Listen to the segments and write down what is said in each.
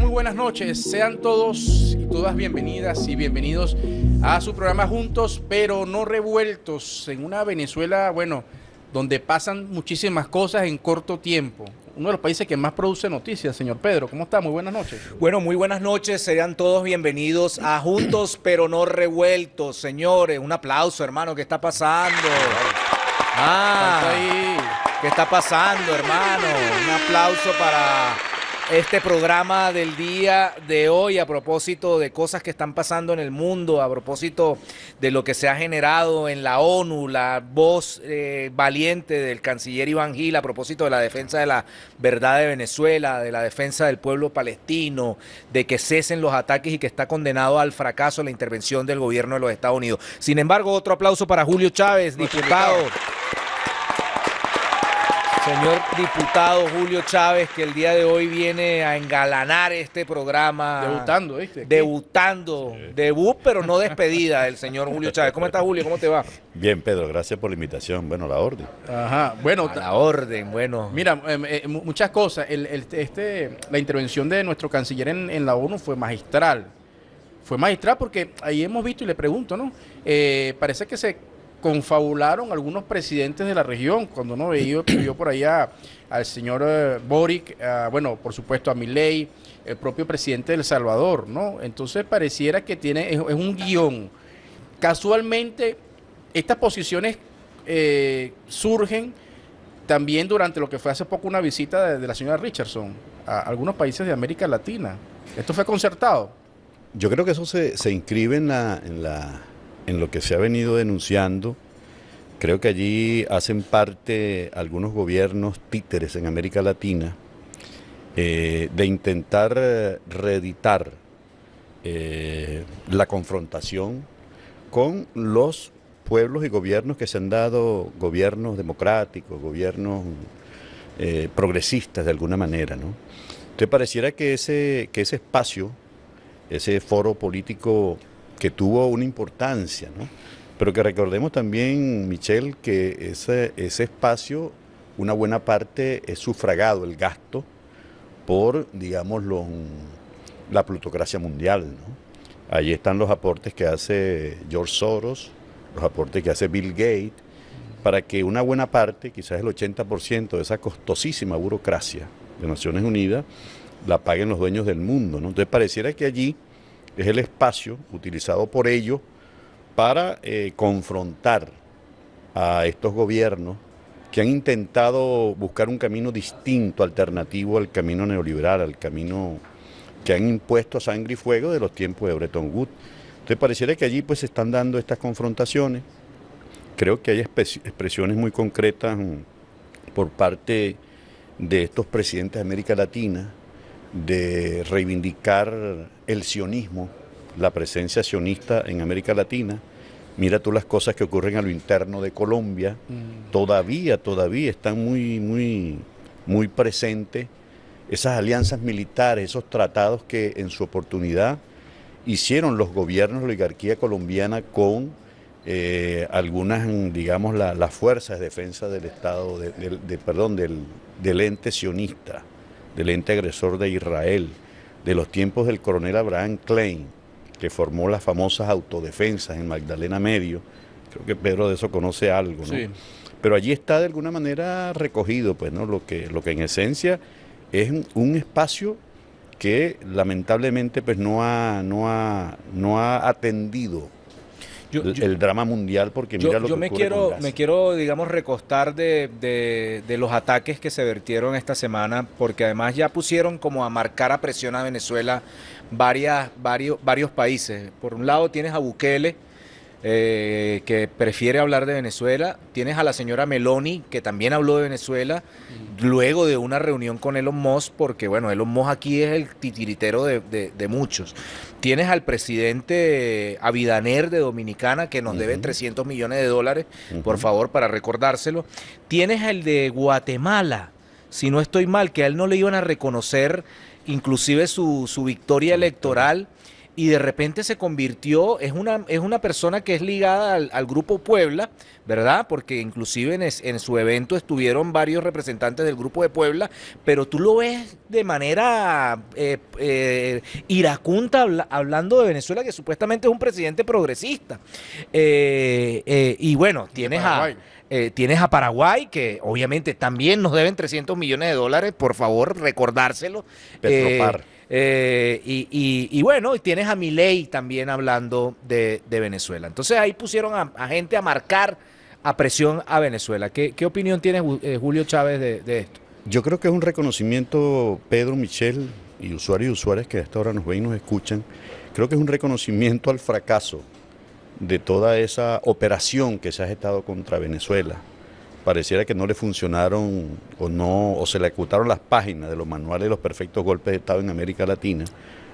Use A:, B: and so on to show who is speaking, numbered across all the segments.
A: Muy buenas noches. Sean todos y todas bienvenidas y bienvenidos a su programa Juntos, pero no revueltos, en una Venezuela, bueno, donde pasan muchísimas cosas en corto tiempo. Uno de los países que más produce noticias, señor Pedro. ¿Cómo está? Muy buenas noches. Bueno, muy buenas noches. Sean
B: todos bienvenidos a Juntos, pero no revueltos, señores. Un aplauso, hermano. ¿Qué está pasando? Ah, ¿qué está pasando, hermano? Un aplauso para este programa del día de hoy a propósito de cosas que están pasando en el mundo, a propósito de lo que se ha generado en la ONU, la voz eh, valiente del canciller Iván Gil a propósito de la defensa de la verdad de Venezuela, de la defensa del pueblo palestino, de que cesen los ataques y que está condenado al fracaso la intervención del gobierno de los Estados Unidos. Sin embargo, otro aplauso para Julio Chávez, diputado. Señor diputado Julio Chávez, que el día de hoy viene a engalanar este programa. Debutando, ¿viste? Debutando. Debut, pero no despedida el señor Julio Chávez. ¿Cómo estás, Julio? ¿Cómo te va?
C: Bien, Pedro, gracias por la invitación. Bueno, la orden.
A: Ajá, bueno. la orden, bueno. Mira, em, eh, muchas cosas. este, la intervención de nuestro canciller en, la ONU fue magistral fue magistral porque ahí hemos visto y le pregunto, ¿no? Eh, parece que se confabularon algunos presidentes de la región. Cuando uno veía, por allá al señor eh, Boric, ah, bueno, por supuesto a Milei, el propio presidente de El Salvador, ¿no? Entonces pareciera que tiene, es, un guión. Casualmente, estas posiciones eh, surgen también durante lo que fue hace poco una visita de, la señora Richardson a algunos países de América Latina.
C: ¿Esto fue concertado? Yo creo que eso se, se inscribe en la en lo que se ha venido denunciando, creo que allí hacen parte algunos gobiernos títeres en América Latina eh, de intentar eh, reeditar eh, la confrontación con los pueblos y gobiernos que se han dado, gobiernos democráticos, gobiernos progresistas de alguna manera. ¿no? te pareciera que ese, que ese espacio, ese foro político que tuvo una importancia, ¿no? Pero que recordemos también, Michelle, que ese, ese espacio, una buena parte es sufragado el gasto por, digamos, la plutocracia mundial, ¿no? Allí están los aportes que hace George Soros, los aportes que hace Bill Gates, para que una buena parte, quizás el 80% de esa costosísima burocracia de Naciones Unidas, la paguen los dueños del mundo. ¿no? Entonces pareciera que allí es el espacio utilizado por ellos para eh, confrontar a estos gobiernos que han intentado buscar un camino distinto, alternativo al camino neoliberal, al camino que han impuesto a sangre y fuego de los tiempos de Bretton Woods. Entonces pareciera que allí pues se están dando estas confrontaciones. Creo que hay expresiones muy concretas mm, por parte de estos presidentes de América Latina de reivindicar el sionismo, la presencia sionista en América Latina. Mira tú las cosas que ocurren a lo interno de Colombia, mm. todavía, todavía están muy, muy, muy presentes esas alianzas militares, esos tratados que en su oportunidad hicieron los gobiernos, la oligarquía colombiana con eh, algunas, digamos, las fuerzas de defensa del Estado, perdón, del ente sionista del ente agresor de Israel, de los tiempos del coronel Abraham Klein, que formó las famosas autodefensas en Magdalena Medio. Creo que Pedro de eso conoce algo, ¿no? Sí. Pero allí está de alguna manera recogido, pues, ¿no? Lo que, lo que en esencia es un espacio que lamentablemente pues, no, ha, no, ha, no ha atendido el, drama mundial, porque mira lo que me quiero, me
B: quiero, digamos, recostar de, de, los ataques que se vertieron esta semana, porque además ya pusieron como a marcar a presión a Venezuela varias, varios, varios países. Por un lado tienes a Bukele, eh, que prefiere hablar de Venezuela. Tienes a la señora Meloni, que también habló de Venezuela, mm. luego de una reunión con Elon Musk, porque bueno, Elon Musk aquí es el titiritero de, de muchos. Tienes al presidente Avidaner de Dominicana que nos debe 300 millones de dólares, por favor, para recordárselo. Tienes al de Guatemala, si no estoy mal, que a él no le iban a reconocer inclusive su, su victoria electoral y de repente se convirtió, es una, es una persona que es ligada al, Grupo Puebla, ¿verdad? Porque inclusive en, su evento estuvieron varios representantes del Grupo de Puebla, pero tú lo ves de manera eh, eh iracunta hablando de Venezuela, que supuestamente es un presidente progresista. Eh, eh, y bueno, tienes a... tienes a Paraguay, que obviamente también nos deben 300 millones de dólares, por favor, recordárselo. Petropar. Eh, y, y, y, bueno, tienes a Milei también hablando de, Venezuela. Entonces ahí pusieron a, gente a marcar a presión a Venezuela. ¿Qué, opinión tiene eh, Julio Chávez de, esto?
C: Yo creo que es un reconocimiento, Pedro Michel y usuarios y usuarias que hasta ahora nos ven y nos escuchan, creo que es un reconocimiento al fracaso de toda esa operación que se ha gestado contra Venezuela pareciera que no le funcionaron o no o se le ejecutaron las páginas de los manuales de los perfectos golpes de Estado en América Latina,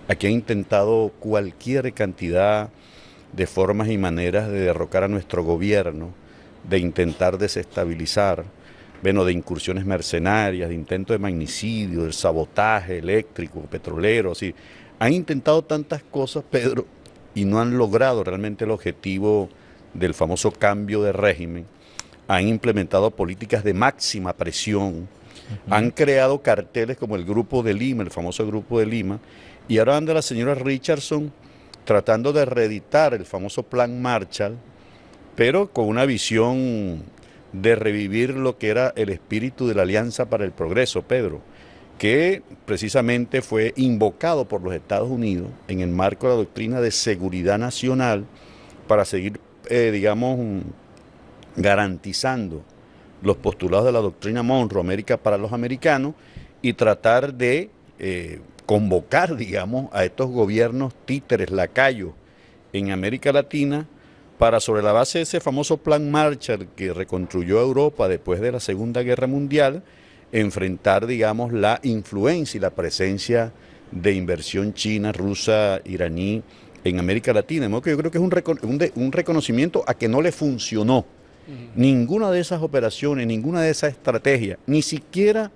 C: aquí ha intentado cualquier cantidad de formas y maneras de derrocar a nuestro gobierno, de intentar desestabilizar, bueno, de incursiones mercenarias, de intentos de magnicidio, de sabotaje eléctrico, petrolero, así. Han intentado tantas cosas, Pedro, y no han logrado realmente el objetivo del famoso cambio de régimen han implementado políticas de máxima presión, han creado carteles como el Grupo de Lima, el famoso Grupo de Lima, y ahora anda la señora Richardson tratando de reeditar el famoso Plan Marshall, pero con una visión de revivir lo que era el espíritu de la Alianza para el Progreso, Pedro, que precisamente fue invocado por los Estados Unidos en el marco de la doctrina de seguridad nacional para seguir, eh, digamos, garantizando los postulados de la doctrina Monroe América para los americanos y tratar de eh, convocar, digamos, a estos gobiernos títeres, lacayos en América Latina para sobre la base de ese famoso plan Marshall que reconstruyó Europa después de la Segunda Guerra Mundial, enfrentar, digamos, la influencia y la presencia de inversión china, rusa, iraní en América Latina. De modo que yo creo que es un reconocimiento a que no le funcionó Ninguna de esas operaciones, ninguna de esas estrategias, ni siquiera,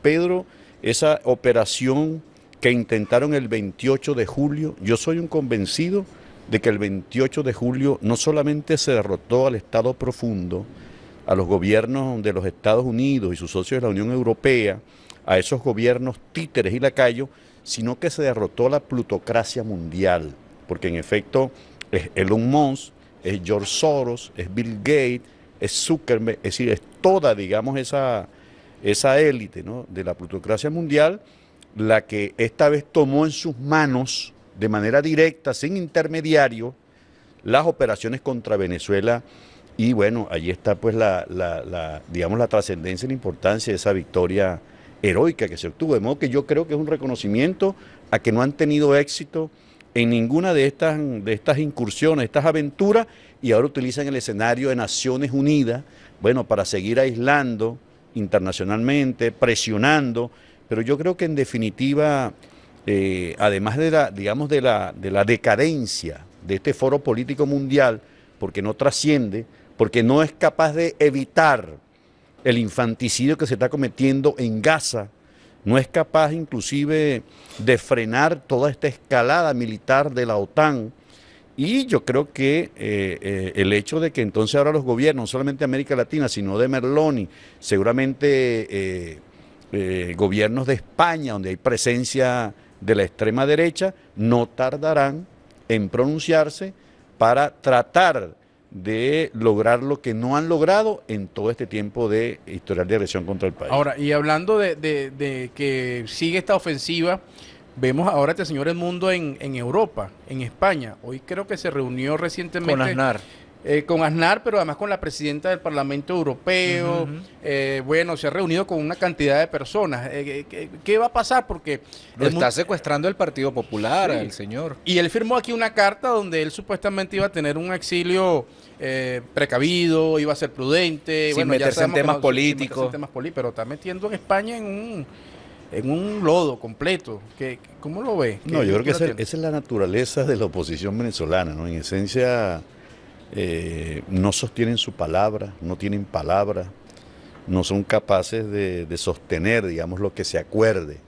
C: Pedro, esa operación que intentaron el 28 de julio, yo soy un convencido de que el 28 de julio no solamente se derrotó al Estado profundo, a los gobiernos de los Estados Unidos y sus socios de la Unión Europea, a esos gobiernos títeres y lacayos, sino que se derrotó la plutocracia mundial, porque en efecto Elon Musk es George Soros, es Bill Gates, es Zuckerberg, es decir, es toda, digamos, esa, esa élite de la plutocracia mundial la que esta vez tomó en sus manos de manera directa, sin intermediario, las operaciones contra Venezuela y bueno, allí está pues la, la, digamos la trascendencia y la importancia de esa victoria heroica que se obtuvo. De modo que yo creo que es un reconocimiento a que no han tenido éxito en ninguna de estas, incursiones, estas aventuras, y ahora utilizan el escenario de Naciones Unidas, bueno, para seguir aislando internacionalmente, presionando, pero yo creo que en definitiva, eh, además de la, digamos, de la decadencia de este foro político mundial, porque no trasciende, porque no es capaz de evitar el infanticidio que se está cometiendo en Gaza, no es capaz inclusive de frenar toda esta escalada militar de la OTAN. Y yo creo que eh, eh, el hecho de que entonces ahora los gobiernos, no solamente de América Latina, sino de Merloni, seguramente eh, gobiernos de España, donde hay presencia de la extrema derecha, no tardarán en pronunciarse para tratar de lograr lo que no han logrado en todo este tiempo de historial de agresión contra el país.
A: Ahora, y hablando de, que sigue esta ofensiva, vemos ahora este señor El mundo en Europa, en España. Hoy creo que se reunió recientemente con Aznar eh, con Aznar, pero además con la presidenta del Parlamento Europeo. Eh, bueno, se ha reunido con una cantidad de personas. Eh, ¿qué, va a pasar? Porque... Lo está secuestrando el Partido Popular, el señor. Y él firmó aquí una carta donde él supuestamente iba a tener un exilio eh, precavido, iba a ser prudente. Sin meterse en temas políticos. En temas pero está metiendo en España en un en un lodo completo. ¿Qué, ¿Cómo lo ve? No, yo creo que esa,
C: es la naturaleza de la oposición venezolana, ¿no? En esencia eh, no sostienen su palabra, no tienen palabra, no son capaces de, sostener, digamos, lo que se acuerde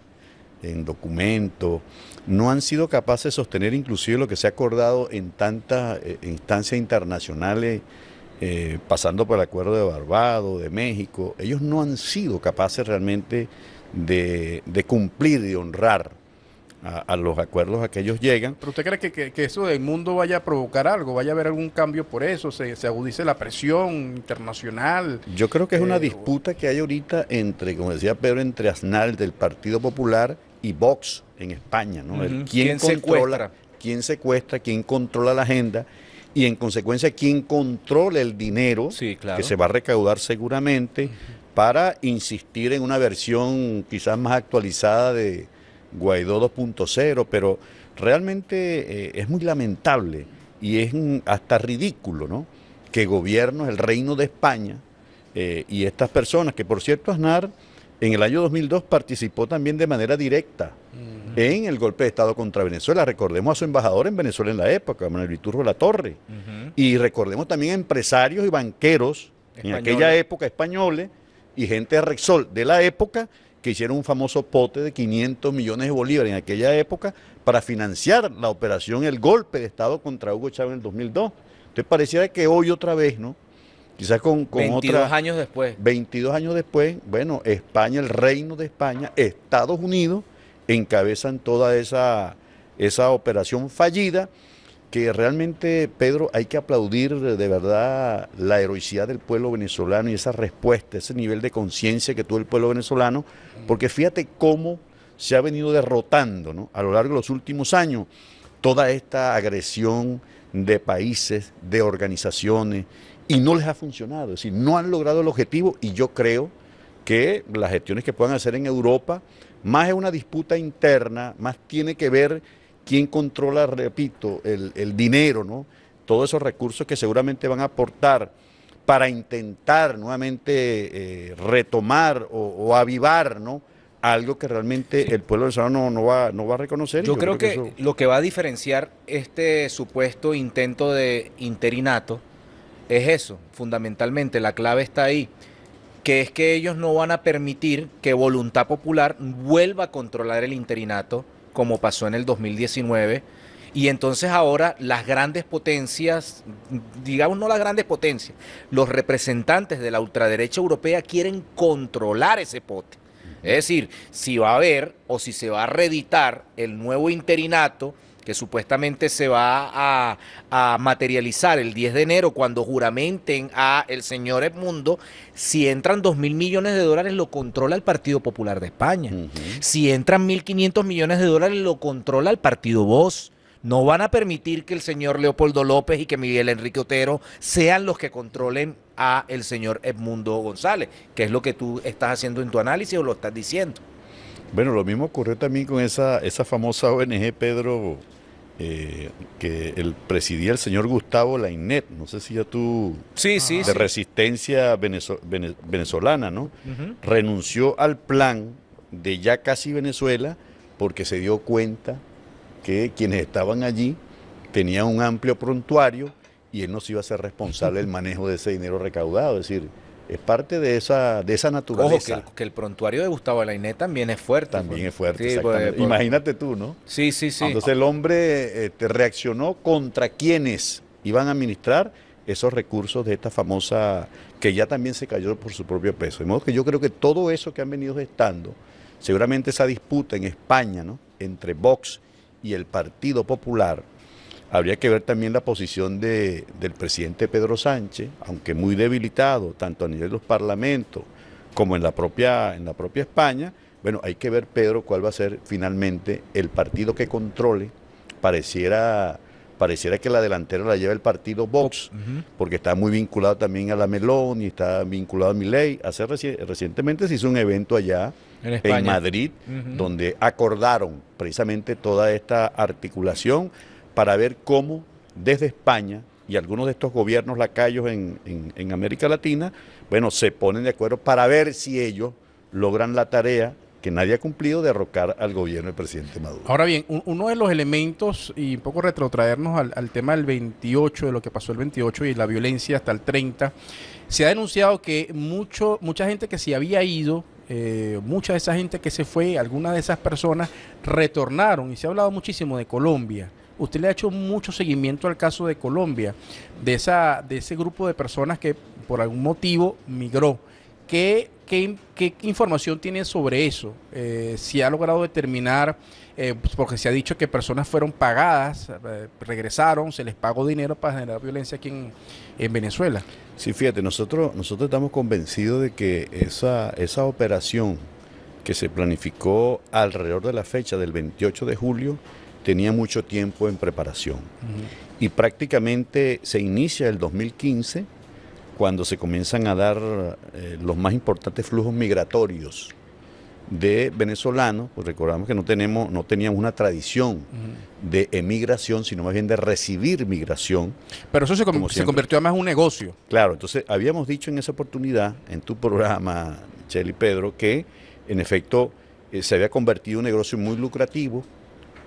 C: en documento, no han sido capaces de sostener inclusive lo que se ha acordado en tantas eh, instancias internacionales, eh, pasando por el acuerdo de Barbados, de México, ellos no han sido capaces realmente de, de cumplir, de honrar a, los acuerdos a que ellos llegan. ¿Pero usted
A: cree que, eso del mundo vaya a provocar algo? ¿Vaya a haber algún cambio por eso? ¿Se, agudice la presión internacional?
C: Yo creo que es una eh, disputa que hay ahorita entre, como decía Pedro, entre Aznal del Partido Popular y Vox en España, ¿no? ¿Quién, Secuestra? ¿Quién secuestra? ¿Quién controla la agenda? Y en consecuencia, ¿quién controla el dinero que se va a recaudar seguramente para insistir en una versión quizás más actualizada de, Guaidó 2.0, pero realmente eh, es muy lamentable y es hasta ridículo, ¿no? Que gobiernos, el Reino de España eh, y estas personas, que por cierto Aznar en el año 2002 participó también de manera directa en el golpe de Estado contra Venezuela. Recordemos a su embajador en Venezuela en la época, Manuel Viturro La Torre. Y recordemos también a empresarios y banqueros en aquella época españoles y gente de Rexol de la época que hicieron un famoso pote de 500 millones de bolívares en aquella época para financiar la operación, el golpe de Estado contra Hugo Chávez en el 2002. Entonces pareciera que hoy otra vez, ¿no? Quizás con, con 22 años después. 22 años después, bueno, España, el reino de España, Estados Unidos, encabezan toda esa, esa operación fallida que realmente, Pedro, hay que aplaudir de verdad la heroicidad del pueblo venezolano y esa respuesta, ese nivel de conciencia que tuvo el pueblo venezolano, porque fíjate cómo se ha venido derrotando a lo largo de los últimos años toda esta agresión de países, de organizaciones, y no les ha funcionado, es decir, no han logrado el objetivo y yo creo que las gestiones que puedan hacer en Europa, más es una disputa interna, más tiene que ver quién controla, repito, el, dinero, ¿no? Todos esos recursos que seguramente van a aportar para intentar nuevamente eh, retomar o, avivar, ¿no? Algo que realmente el pueblo de no, no, va, no va a reconocer. Yo, creo, que,
B: lo que va a diferenciar este supuesto intento de interinato es eso, fundamentalmente, la clave está ahí, que es que ellos no van a permitir que voluntad popular vuelva a controlar el interinato como pasó en el 2019. Y entonces ahora las grandes potencias, digamos no las grandes potencias, los representantes de la ultraderecha europea quieren controlar ese pote. Es decir, si va a haber o si se va a reeditar el nuevo interinato que supuestamente se va a, materializar el 10 de enero cuando juramenten a el señor Edmundo, si entran 2 mil millones de dólares lo controla el Partido Popular de España. Si entran 1.500 millones de dólares lo controla el Partido Voz. No van a permitir que el señor Leopoldo López y que Miguel Enrique Otero sean los que controlen a el señor Edmundo González, que es lo que tú estás haciendo en tu análisis o lo estás diciendo.
C: Bueno, lo mismo ocurrió también con esa, esa famosa ONG Pedro eh, que el, presidía el señor Gustavo Lainet, no sé si ya tú, sí, sí, de resistencia venezolana, ¿no? Renunció al plan de ya casi Venezuela porque se dio cuenta que quienes estaban allí tenían un amplio prontuario y él no se iba a ser responsable del manejo de ese dinero recaudado, es decir, es parte de esa, de esa naturaleza. Ojo,
B: que, el, prontuario de Gustavo Alainé
C: también es fuerte. También pues. es fuerte, exactamente. Pues, Imagínate tú, ¿no? Sí, sí, sí. Entonces el hombre este, reaccionó contra quienes iban a administrar esos recursos de esta famosa, que ya también se cayó por su propio peso. De modo que yo creo que todo eso que han venido gestando, seguramente esa disputa en España, ¿no? Entre Vox y el Partido Popular, Habría que ver también la posición de, del presidente Pedro Sánchez, aunque muy debilitado, tanto a nivel de los parlamentos como en la propia, en la propia España. Bueno, hay que ver, Pedro, cuál va a ser finalmente el partido que controle. Pareciera, pareciera que la delantera la lleva el partido Vox, porque está muy vinculado también a la Melón y está vinculado a Miley. Hace recientemente se hizo un evento allá en, Madrid, donde acordaron precisamente toda esta articulación para ver cómo desde España y algunos de estos gobiernos lacayos en, América Latina, bueno, se ponen de acuerdo para ver si ellos logran la tarea que nadie ha cumplido de derrocar al gobierno del presidente Maduro.
A: Ahora bien, uno de los elementos, y un poco retrotraernos al, tema del 28, de lo que pasó el 28 y la violencia hasta el 30, se ha denunciado que mucho, mucha gente que se había ido, eh, mucha de esa gente que se fue, algunas de esas personas retornaron, y se ha hablado muchísimo de Colombia. Usted le ha hecho mucho seguimiento al caso de Colombia, de, esa, de ese grupo de personas que por algún motivo migró. ¿Qué, información tiene sobre eso? Eh, si ha logrado determinar, eh, pues, porque se ha dicho que personas fueron pagadas, eh, regresaron, se les pagó dinero para generar violencia aquí en, Venezuela.
C: Sí, fíjate, nosotros, nosotros estamos convencidos de que esa, esa operación que se planificó alrededor de la fecha del 28 de julio, tenía mucho tiempo en preparación. Y prácticamente se inicia el 2015 cuando se comienzan a dar eh, los más importantes flujos migratorios de venezolanos, pues recordamos que no, tenemos, no teníamos una tradición de emigración, sino más bien de recibir migración. Pero eso se, se convirtió además en un negocio. Claro, entonces habíamos dicho en esa oportunidad, en tu programa, Cheli Pedro, que en efecto eh, se había convertido en un negocio muy lucrativo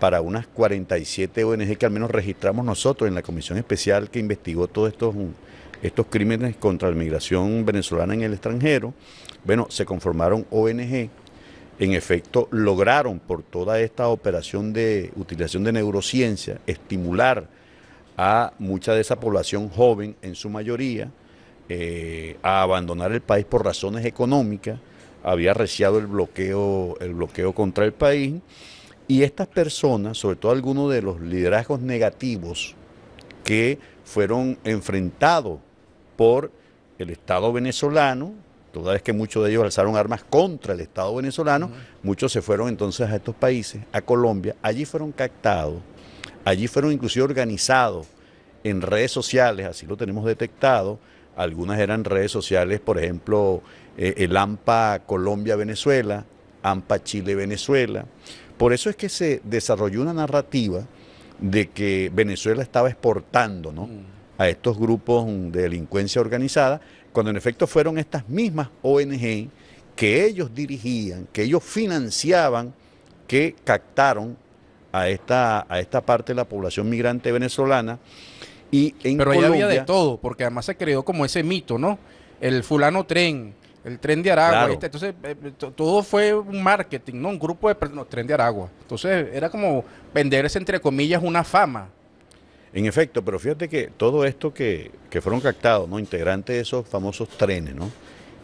C: para unas 47 ONG que al menos registramos nosotros en la comisión especial que investigó todos estos, estos crímenes contra la migración venezolana en el extranjero. Bueno, se conformaron ONG, en efecto lograron por toda esta operación de utilización de neurociencia estimular a mucha de esa población joven en su mayoría eh, a abandonar el país por razones económicas, había reciado el bloqueo, el bloqueo contra el país y estas personas, sobre todo algunos de los liderazgos negativos que fueron enfrentados por el Estado venezolano, toda vez que muchos de ellos alzaron armas contra el Estado venezolano, muchos se fueron entonces a estos países, a Colombia, allí fueron captados, allí fueron inclusive organizados en redes sociales, así lo tenemos detectado, algunas eran redes sociales, por ejemplo, eh, el AMPA Colombia-Venezuela, AMPA Chile-Venezuela, por eso es que se desarrolló una narrativa de que Venezuela estaba exportando ¿no? Mm. a estos grupos de delincuencia organizada, cuando en efecto fueron estas mismas ONG que ellos dirigían, que ellos financiaban, que captaron a esta, a esta parte de la población migrante venezolana. Y en Pero ahí había de
A: todo, porque además se creó como ese mito, ¿no? El fulano tren, el tren de Aragua. entonces, eh, eh, todo fue un marketing, ¿no? Un grupo de tren de Aragua. Entonces, era como venderse, entre comillas, una fama.
C: En efecto, pero fíjate que todo esto que, fueron captados, ¿no? Integrantes de esos famosos trenes, ¿no?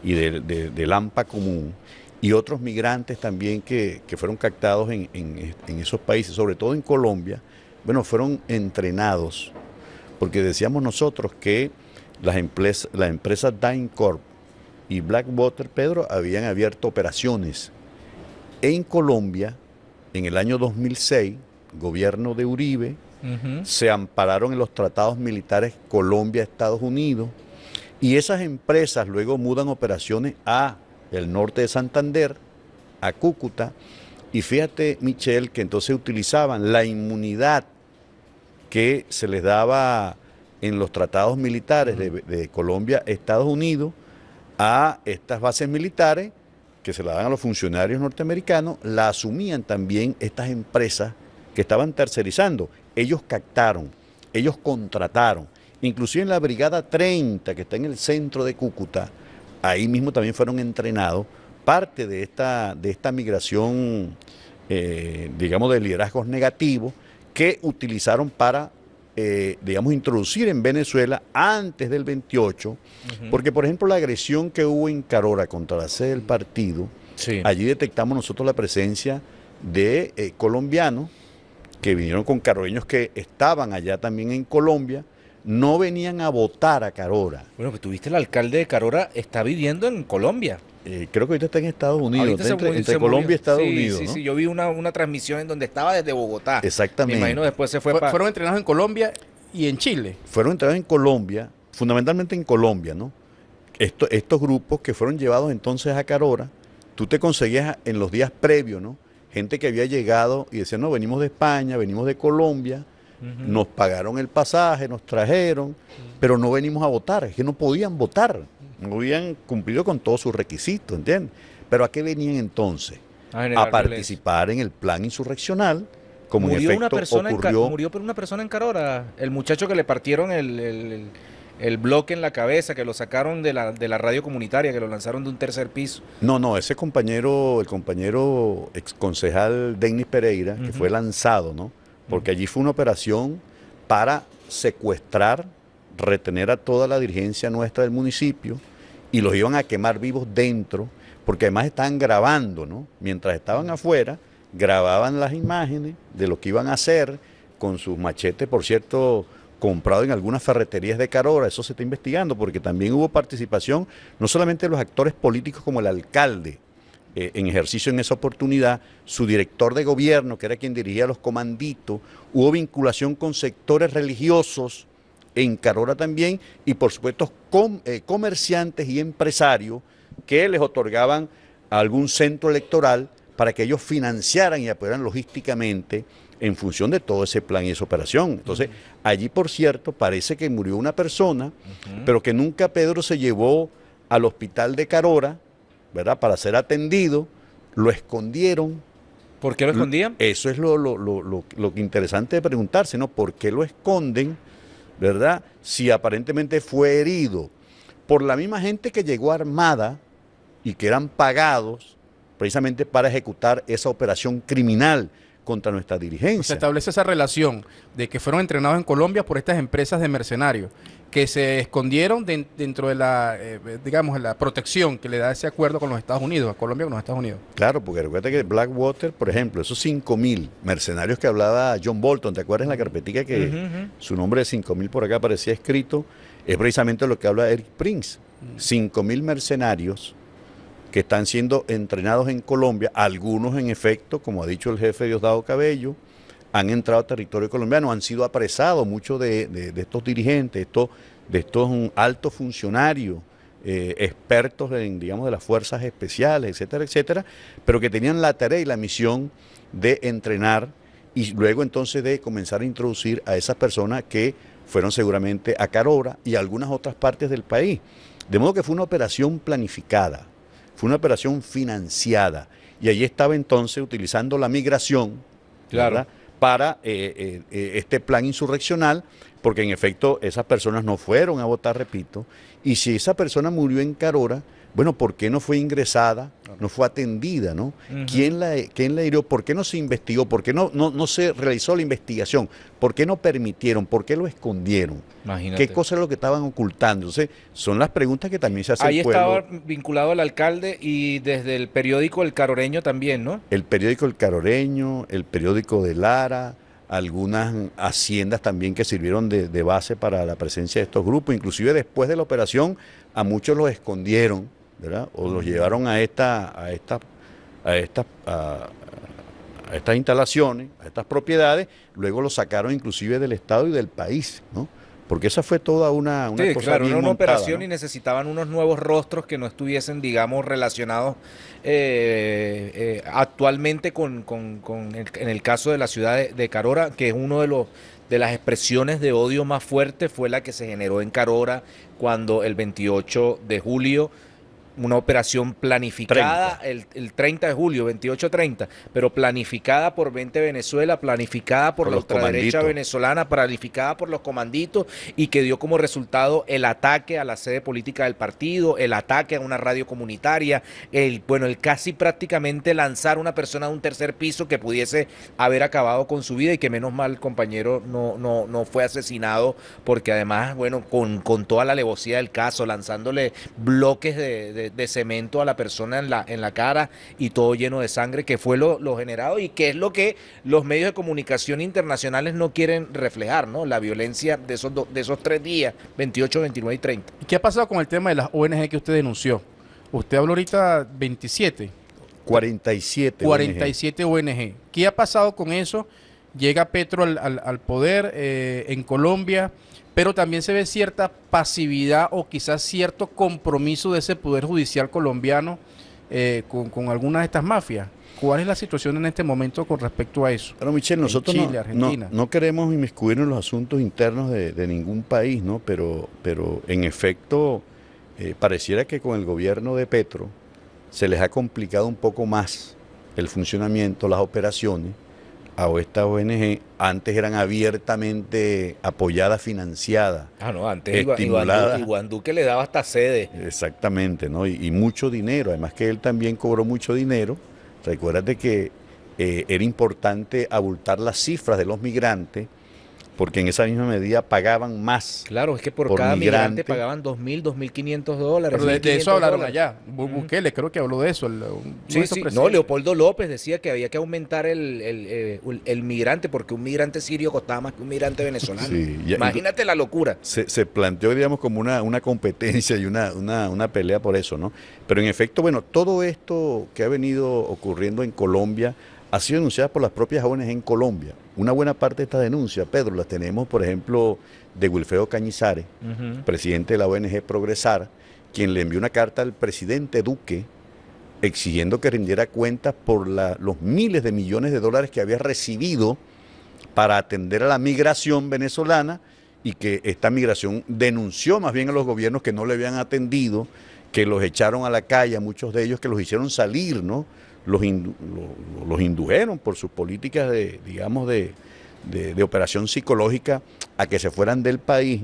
C: Y de, de común, y otros migrantes también que, fueron captados en, esos países, sobre todo en Colombia, bueno, fueron entrenados, porque decíamos nosotros que las empresas, la empresa DynCorp y Blackwater, Pedro, habían abierto operaciones en Colombia en el año 2006, gobierno de Uribe, se ampararon en los tratados militares Colombia-Estados Unidos y esas empresas luego mudan operaciones a el norte de Santander, a Cúcuta, y fíjate, Michelle, que entonces utilizaban la inmunidad que se les daba en los tratados militares de Colombia-Estados Unidos a estas bases militares que se la dan a los funcionarios norteamericanos, la asumían también estas empresas que estaban tercerizando. Ellos captaron, ellos contrataron. Inclusive en la Brigada 30, que está en el centro de Cúcuta, ahí mismo también fueron entrenados parte de esta, de esta migración, eh, digamos, de liderazgos negativos que utilizaron para eh, digamos, introducir en Venezuela antes del 28, porque por ejemplo la agresión que hubo en Carora contra la sede del partido, allí detectamos nosotros la presencia de eh, colombianos que vinieron con carroeños que estaban allá también en Colombia, no venían a votar a Carora. Bueno, pues tuviste el alcalde de Carora, está viviendo en Colombia. Eh, creo que ahorita está en Estados Unidos, entre, Colombia y Estados Unidos. Sí, ¿no? sí,
B: yo vi una, transmisión en donde estaba desde Bogotá. Exactamente. Me imagino después se fue para... Fueron entrenados en
A: Colombia y en Chile.
C: Fueron entrenados en Colombia, fundamentalmente en Colombia, ¿no? Esto, estos grupos que fueron llevados entonces a Carora, tú te conseguías en los días previos, ¿no? Gente que había llegado y decía, no, venimos de España, venimos de Colombia, nos pagaron el pasaje, nos trajeron, pero no venimos a votar, es que no podían votar no habían cumplido con todos sus requisitos, ¿entiendes? Pero ¿a qué venían entonces? A, participar en el plan insurreccional, como en efecto una persona murió
B: por una persona en Carora, el muchacho que le partieron el, bloque en la cabeza, que lo sacaron de la, radio comunitaria, que lo lanzaron de un tercer piso.
C: No, no, ese compañero, el compañero ex concejal Denis Pereira, que fue lanzado, ¿no? Porque allí fue una operación para secuestrar retener a toda la dirigencia nuestra del municipio y los iban a quemar vivos dentro, porque además estaban grabando, ¿no? Mientras estaban afuera, grababan las imágenes de lo que iban a hacer con sus machetes, por cierto, comprado en algunas ferreterías de Carora, eso se está investigando, porque también hubo participación no solamente de los actores políticos como el alcalde, eh, en ejercicio en esa oportunidad, su director de gobierno, que era quien dirigía los comanditos, hubo vinculación con sectores religiosos en Carora también, y por supuesto eh, comerciantes y empresarios que les otorgaban algún centro electoral para que ellos financiaran y apoyaran logísticamente en función de todo ese plan y esa operación. Entonces, allí, por cierto, parece que murió una persona, pero que nunca Pedro se llevó al hospital de Carora, ¿verdad? Para ser atendido, lo escondieron. ¿Por qué lo escondían? Eso es lo, lo, lo interesante de preguntarse, ¿no? ¿Por qué lo esconden? ¿verdad? Si aparentemente fue herido por la misma gente que llegó armada y que eran pagados precisamente para ejecutar esa operación criminal contra nuestra dirigencia. Se
A: establece esa relación de que fueron entrenados en Colombia por estas empresas de mercenarios que se escondieron dentro de la, eh, digamos, la protección que le da ese acuerdo con los Estados Unidos, a Colombia con los Estados Unidos.
C: Claro, porque recuerda que Blackwater, por ejemplo, esos 5.000 mercenarios que hablaba John Bolton, ¿te acuerdas en la carpetica que su nombre de 5.000 por acá aparecía escrito? Es precisamente lo que habla Eric Prince. 5.000 mercenarios que están siendo entrenados en Colombia, algunos en efecto, como ha dicho el jefe Diosdado Cabello, han entrado a territorio colombiano, han sido apresados muchos de, estos dirigentes, de estos mm, altos funcionarios, eh, expertos en, digamos, de las fuerzas especiales, etcétera, etcétera, pero que tenían la tarea y la misión de entrenar y luego entonces de comenzar a introducir a esas personas que fueron seguramente a Carora y algunas otras partes del país. De modo que fue una operación planificada, fue una operación financiada y allí estaba entonces utilizando la migración para eh, eh, eh, este plan insurreccional, porque en efecto esas personas no fueron a votar, repito, y si esa persona murió en Carora, bueno, ¿por qué no fue ingresada? No fue atendida, ¿no? ¿Quién, la, ¿Quién la hirió? ¿Por qué no se investigó? ¿Por qué no, no, no se realizó la investigación? ¿Por qué no permitieron? ¿Por qué lo escondieron? ¿Qué cosa es lo que estaban ocultando? son las preguntas que también se hacen. Ahí estaba
B: vinculado el alcalde y desde el periódico El Caroreño también, ¿no?
C: El periódico El Caroreño, el periódico de Lara, algunas haciendas también que sirvieron de, de, base para la presencia de estos grupos. Inclusive después de la operación a muchos los escondieron o los llevaron a esta, a esta, a estas, a, estas instalaciones, a estas propiedades, luego los sacaron inclusive del Estado y del país, ¿no? Porque esa fue toda una, una una operación
B: y necesitaban unos nuevos rostros que no estuviesen, digamos, relacionados eh, eh, actualmente con, el, en el caso de la ciudad de, Carora, que es uno de los de las expresiones de odio más fuerte fue la que se generó en Carora cuando el 28 de julio una operación planificada El, el, 30 de julio, 28-30, pero planificada por 20 Venezuela, planificada por, la ultraderecha venezolana, planificada por los comanditos y que dio como resultado el ataque a la sede política del partido, el ataque a una radio comunitaria, el bueno, el casi prácticamente lanzar una persona de un tercer piso que pudiese haber acabado con su vida y que menos mal compañero no, no, no fue asesinado porque además, bueno, con, con toda la alevosía del caso, lanzándole bloques de de, cemento a la persona en la, en la cara y todo lleno de sangre, que fue lo, generado y que es lo que los medios de comunicación internacionales no quieren reflejar, ¿no? La violencia de esos, de esos tres días, 28, 29 y 30.
A: y ¿Qué ha pasado con el tema de las ONG que usted denunció? Usted habló ahorita 27. 47. 47 ONG. ¿Qué ha pasado con eso? Llega Petro al, al, poder eh, en Colombia pero también se ve cierta pasividad o quizás cierto compromiso de ese poder judicial colombiano eh, con, algunas de estas mafias. ¿Cuál es la situación en este momento con respecto a eso? Bueno, Michelle, nosotros no,
C: queremos inmiscuirnos en los asuntos internos de, ningún país, ¿no? Pero, pero en efecto, eh, pareciera que con el gobierno de Petro se les ha complicado un poco más el funcionamiento, las operaciones, a esta ONG antes eran abiertamente apoyadas, financiadas.
B: Ah, no, antes estimuladas. Iván, Duque, le daba hasta sede.
C: Exactamente, ¿no? Y, mucho dinero, además que él también cobró mucho dinero. Recuérdate que eh, era importante abultar las cifras de los migrantes porque en esa misma medida pagaban más. Claro, es que por, cada migrante,
B: pagaban 2.000, 2.500 dólares. Pero de, eso hablaron allá.
C: Bukele, creo que habló de eso. sí, sí. No, Leopoldo
B: López decía que había que aumentar eh, el, migrante, porque un migrante sirio costaba más que un migrante venezolano.
C: Imagínate la locura. Se, planteó, digamos, como una, una competencia y una pelea por eso, ¿no? Pero en efecto, bueno, todo esto que ha venido ocurriendo en Colombia ha sido denunciada por las propias jóvenes en Colombia. Una buena parte de esta denuncia, Pedro, las tenemos, por ejemplo, de Wilfeo Cañizares, presidente de la ONG Progresar, quien le envió una carta al presidente Duque exigiendo que rindiera cuentas por los miles de millones de dólares que había recibido para atender a la migración venezolana y que esta migración denunció más bien a los gobiernos que no le habían atendido, que los echaron a la calle, a muchos de ellos que los hicieron salir, ¿no? los, indujeron por sus políticas de, digamos, de, operación psicológica a que se fueran del país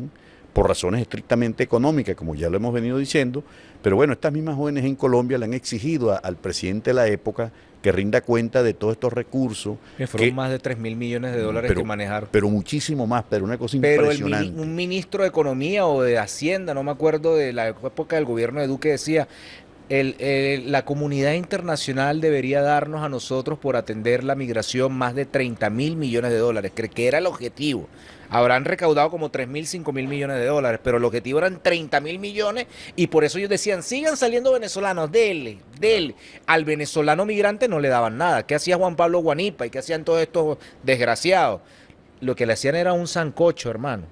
C: por razones estrictamente económicas, como ya lo hemos venido diciendo, pero bueno, estas mismas jóvenes en Colombia le han exigido al presidente de la época que rinda cuenta de todos estos recursos.
B: Que fueron más de 3 mil millones de dólares que
C: manejar. Pero muchísimo más, pero una cosa impresionante. Pero
B: un ministro de Economía o de Hacienda, no me acuerdo de la época del gobierno de Duque, decía, el, la comunidad internacional debería darnos a nosotros por atender la migración más de 30 mil millones de dólares, que, que era el objetivo. Habrán recaudado como 3 mil, 5 mil millones de dólares, pero el objetivo eran 30 mil millones y por eso ellos decían, sigan saliendo venezolanos, dele, dele. Al venezolano migrante no le daban nada. ¿Qué hacía Juan Pablo Guanipa y qué hacían todos estos desgraciados? Lo que le hacían era un zancocho hermano,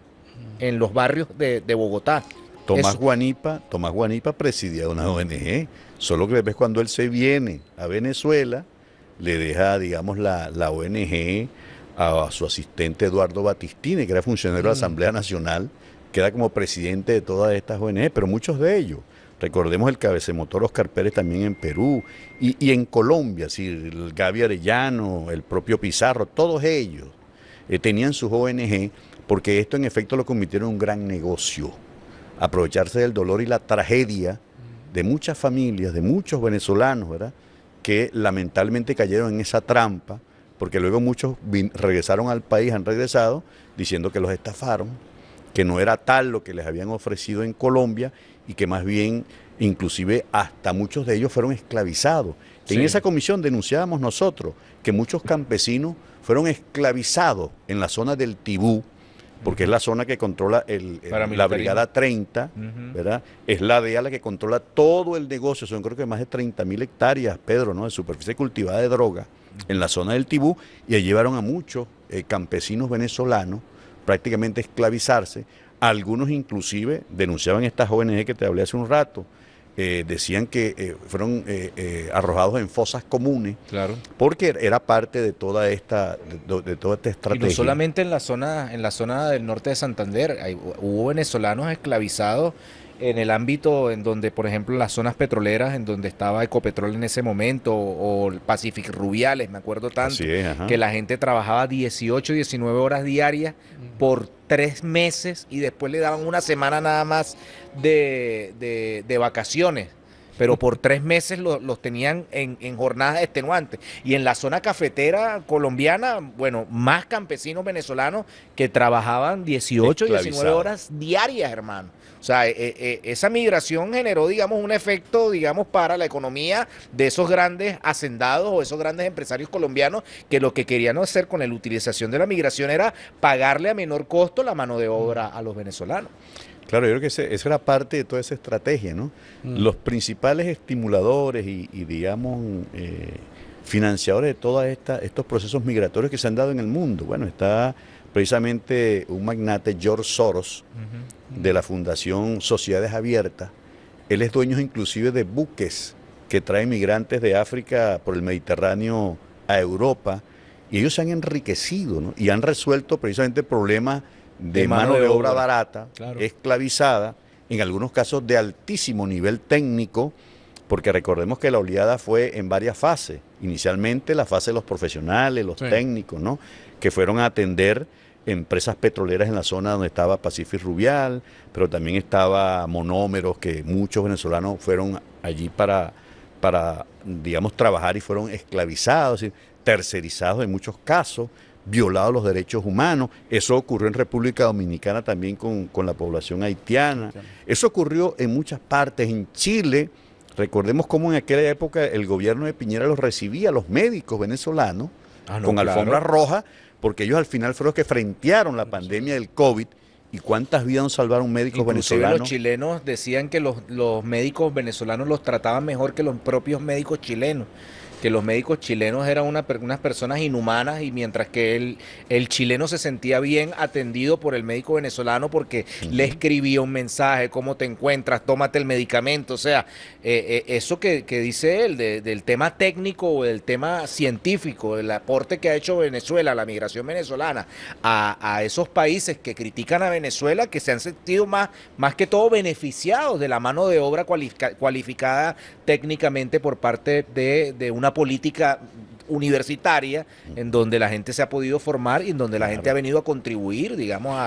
B: en los barrios de Bogotá. Tomás Guanipa,
C: Tomás Guanipa presidía una ONG. Solo que ves cuando él se viene a Venezuela, le deja, digamos, la, la ONG a, su asistente Eduardo Batistini, que era funcionario de la mm. Asamblea Nacional, queda como presidente de todas estas ONG, pero muchos de ellos. Recordemos el cabecemotor Oscar Pérez también en Perú y, en Colombia, el Gaby Arellano, el propio Pizarro, todos ellos eh, tenían sus ONG porque esto en efecto lo convirtieron en un gran negocio aprovecharse del dolor y la tragedia de muchas familias, de muchos venezolanos, ¿verdad? Que lamentablemente cayeron en esa trampa, porque luego muchos regresaron al país, han regresado, diciendo que los estafaron, que no era tal lo que les habían ofrecido en Colombia y que más bien, inclusive hasta muchos de ellos fueron esclavizados. En esa comisión denunciábamos nosotros que muchos campesinos fueron esclavizados en la zona del Tibú, porque es la zona que controla el, la Brigada 30, ¿verdad? Es la DEA la que controla todo el negocio, son creo que más de 30 mil hectáreas, Pedro, ¿no? De superficie cultivada de droga en la zona del Tibú, y ahí llevaron a muchos eh, campesinos venezolanos prácticamente a esclavizarse, algunos inclusive denunciaban estas ONG que te hablé hace un rato, eh, decían que eh, fueron eh, arrojados en fosas comunes, claro. porque era parte de toda esta de, toda esta estrategia. Y no solamente
B: en la zona en la zona del norte de Santander, hubo venezolanos esclavizados en el ámbito en donde, por ejemplo, las zonas petroleras, en donde estaba Ecopetrol en ese momento, o Pacific Rubiales, me acuerdo tanto, que la gente trabajaba 18, 19 horas diarias por tres meses y después le daban una semana nada más de, de, vacaciones. Pero por tres meses los tenían en, en, jornadas extenuantes. Y en la zona cafetera colombiana, bueno, más campesinos venezolanos que trabajaban 18, 19 horas diarias, hermano. O sea, eh, eh, eh, esa migración generó, digamos, un efecto, digamos, para la economía de esos grandes hacendados o esos grandes empresarios colombianos que lo que querían hacer con la utilización de la migración era pagarle a menor costo la mano de obra a los venezolanos.
C: Claro, yo creo que esa eso era parte de toda esa estrategia, ¿no? Mm. Los principales estimuladores y, digamos, financiadores de todos estos procesos migratorios que se han dado en el mundo. Bueno, está Precisamente un magnate, George Soros, de la Fundación Sociedades Abiertas, él es dueño inclusive de buques que traen migrantes de África por el Mediterráneo a Europa, y ellos se han enriquecido y han resuelto precisamente problemas de, de mano, de, obra, barata, esclavizada, en algunos casos de altísimo nivel técnico, porque recordemos que la oleada fue en varias fases. Inicialmente la fase de los profesionales, los técnicos, ¿no? que fueron a atender empresas petroleras en la zona donde estaba Pacific Rubial, pero también estaba Monómeros, que muchos venezolanos fueron allí para, para digamos, trabajar y fueron esclavizados, es tercerizados en muchos casos, violados los derechos humanos. Eso ocurrió en República Dominicana también con, la población haitiana. Eso ocurrió en muchas partes, en Chile. Recordemos cómo en aquella época el gobierno de Piñera los recibía, los médicos venezolanos, ah, con alfombra roja, porque ellos al final fueron los que frentearon la pandemia del COVID. ¿Y cuántas vidas salvaron médicos Inclusive venezolanos? Los chilenos decían que los médicos
B: venezolanos los trataban mejor que los propios médicos chilenos que los médicos chilenos eran unas personas inhumanas y mientras que el, el chileno se sentía bien atendido por el médico venezolano porque le escribía un mensaje, cómo te encuentras, tómate el medicamento, o sea, eh, eh, eso que, dice él del tema técnico o del tema científico, el aporte que ha hecho Venezuela, la migración venezolana, a, esos países que critican a Venezuela, que se han sentido más, más que todo beneficiados de la mano de obra cualificada técnicamente por parte de una política universitaria en donde la gente se ha podido formar y en donde la gente ha venido a contribuir, digamos,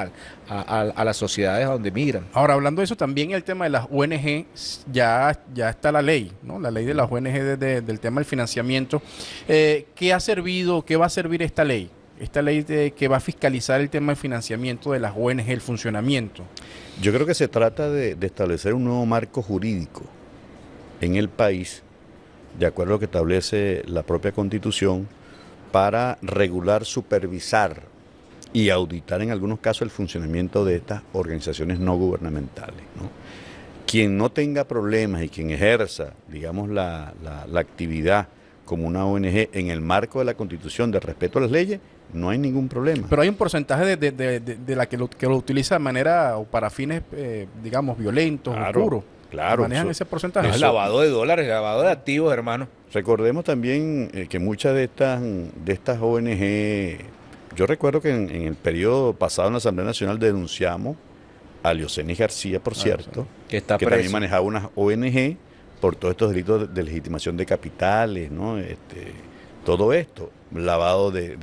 A: a, las sociedades a donde migran. Ahora, hablando de eso, también el tema de las ONG, ya, ya está la ley, ¿no? La ley de las ONG desde del tema del financiamiento. Eh, ¿Qué ha servido, qué va a servir esta ley? Esta ley que va a fiscalizar el tema del financiamiento de las ONG, el funcionamiento.
C: Yo creo que se trata de establecer un nuevo marco jurídico en el país de acuerdo a lo que establece la propia Constitución, para regular, supervisar y auditar en algunos casos el funcionamiento de estas organizaciones no gubernamentales. Quien no tenga problemas y quien ejerza, digamos, la, actividad como una ONG en el marco de la Constitución de respeto a las leyes, no hay ningún problema. Pero hay un porcentaje de, la que lo,
A: que lo utiliza de manera o para fines, eh, digamos, violentos, claro. oscuros. Claro. Manejan ese porcentaje. Es lavado
C: de dólares, lavado de activos, hermano. Recordemos también eh, que muchas de estas, de estas ONG, yo recuerdo que en, el periodo pasado en la Asamblea Nacional denunciamos a Leocenis García, por ah, cierto, que, está que también manejaba unas ONG por todos estos delitos de legitimación de capitales, ¿no? Este, todo esto lavado de,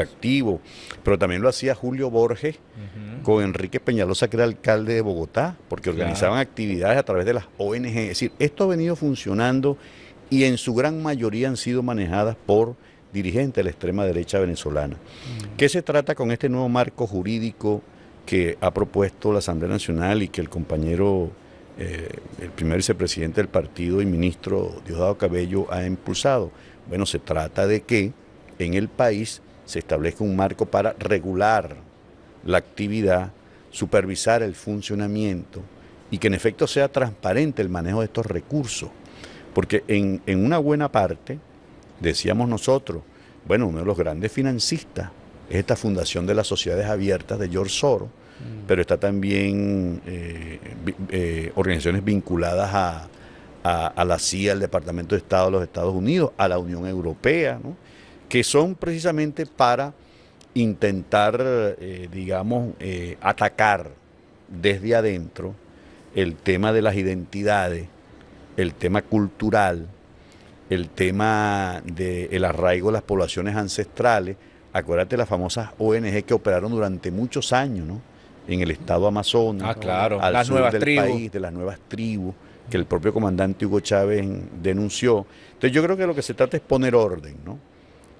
C: activo. Pero también lo hacía Julio Borges con Enrique Peñalosa, que era alcalde de Bogotá, porque organizaban actividades a través de las ONG. Es decir, esto ha venido funcionando y en su gran mayoría han sido manejadas por dirigentes de la extrema derecha venezolana. Mm. ¿Qué se trata con este nuevo marco jurídico que ha propuesto la Asamblea Nacional y que el compañero... Eh, el primer vicepresidente del partido y ministro Diosdado Cabello ha impulsado bueno, se trata de que en el país se establezca un marco para regular la actividad, supervisar el funcionamiento y que en efecto sea transparente el manejo de estos recursos. Porque en, una buena parte, decíamos nosotros, bueno, uno de los grandes financistas es esta Fundación de las Sociedades Abiertas de George Soros, mm. pero está también eh, eh, organizaciones vinculadas a a, la CIA, al Departamento de Estado de los Estados Unidos, a la Unión Europea, que son precisamente para intentar, eh, digamos, eh, atacar desde adentro el tema de las identidades, el tema cultural, el tema del arraigo de las poblaciones ancestrales. Acuérdate las famosas ONG que operaron durante muchos años, ¿no? En el estado amazónico, ah, claro. al las nuevas del país, de las nuevas tribus que el propio comandante Hugo Chávez denunció. Entonces yo creo que lo que se trata es poner orden, ¿no?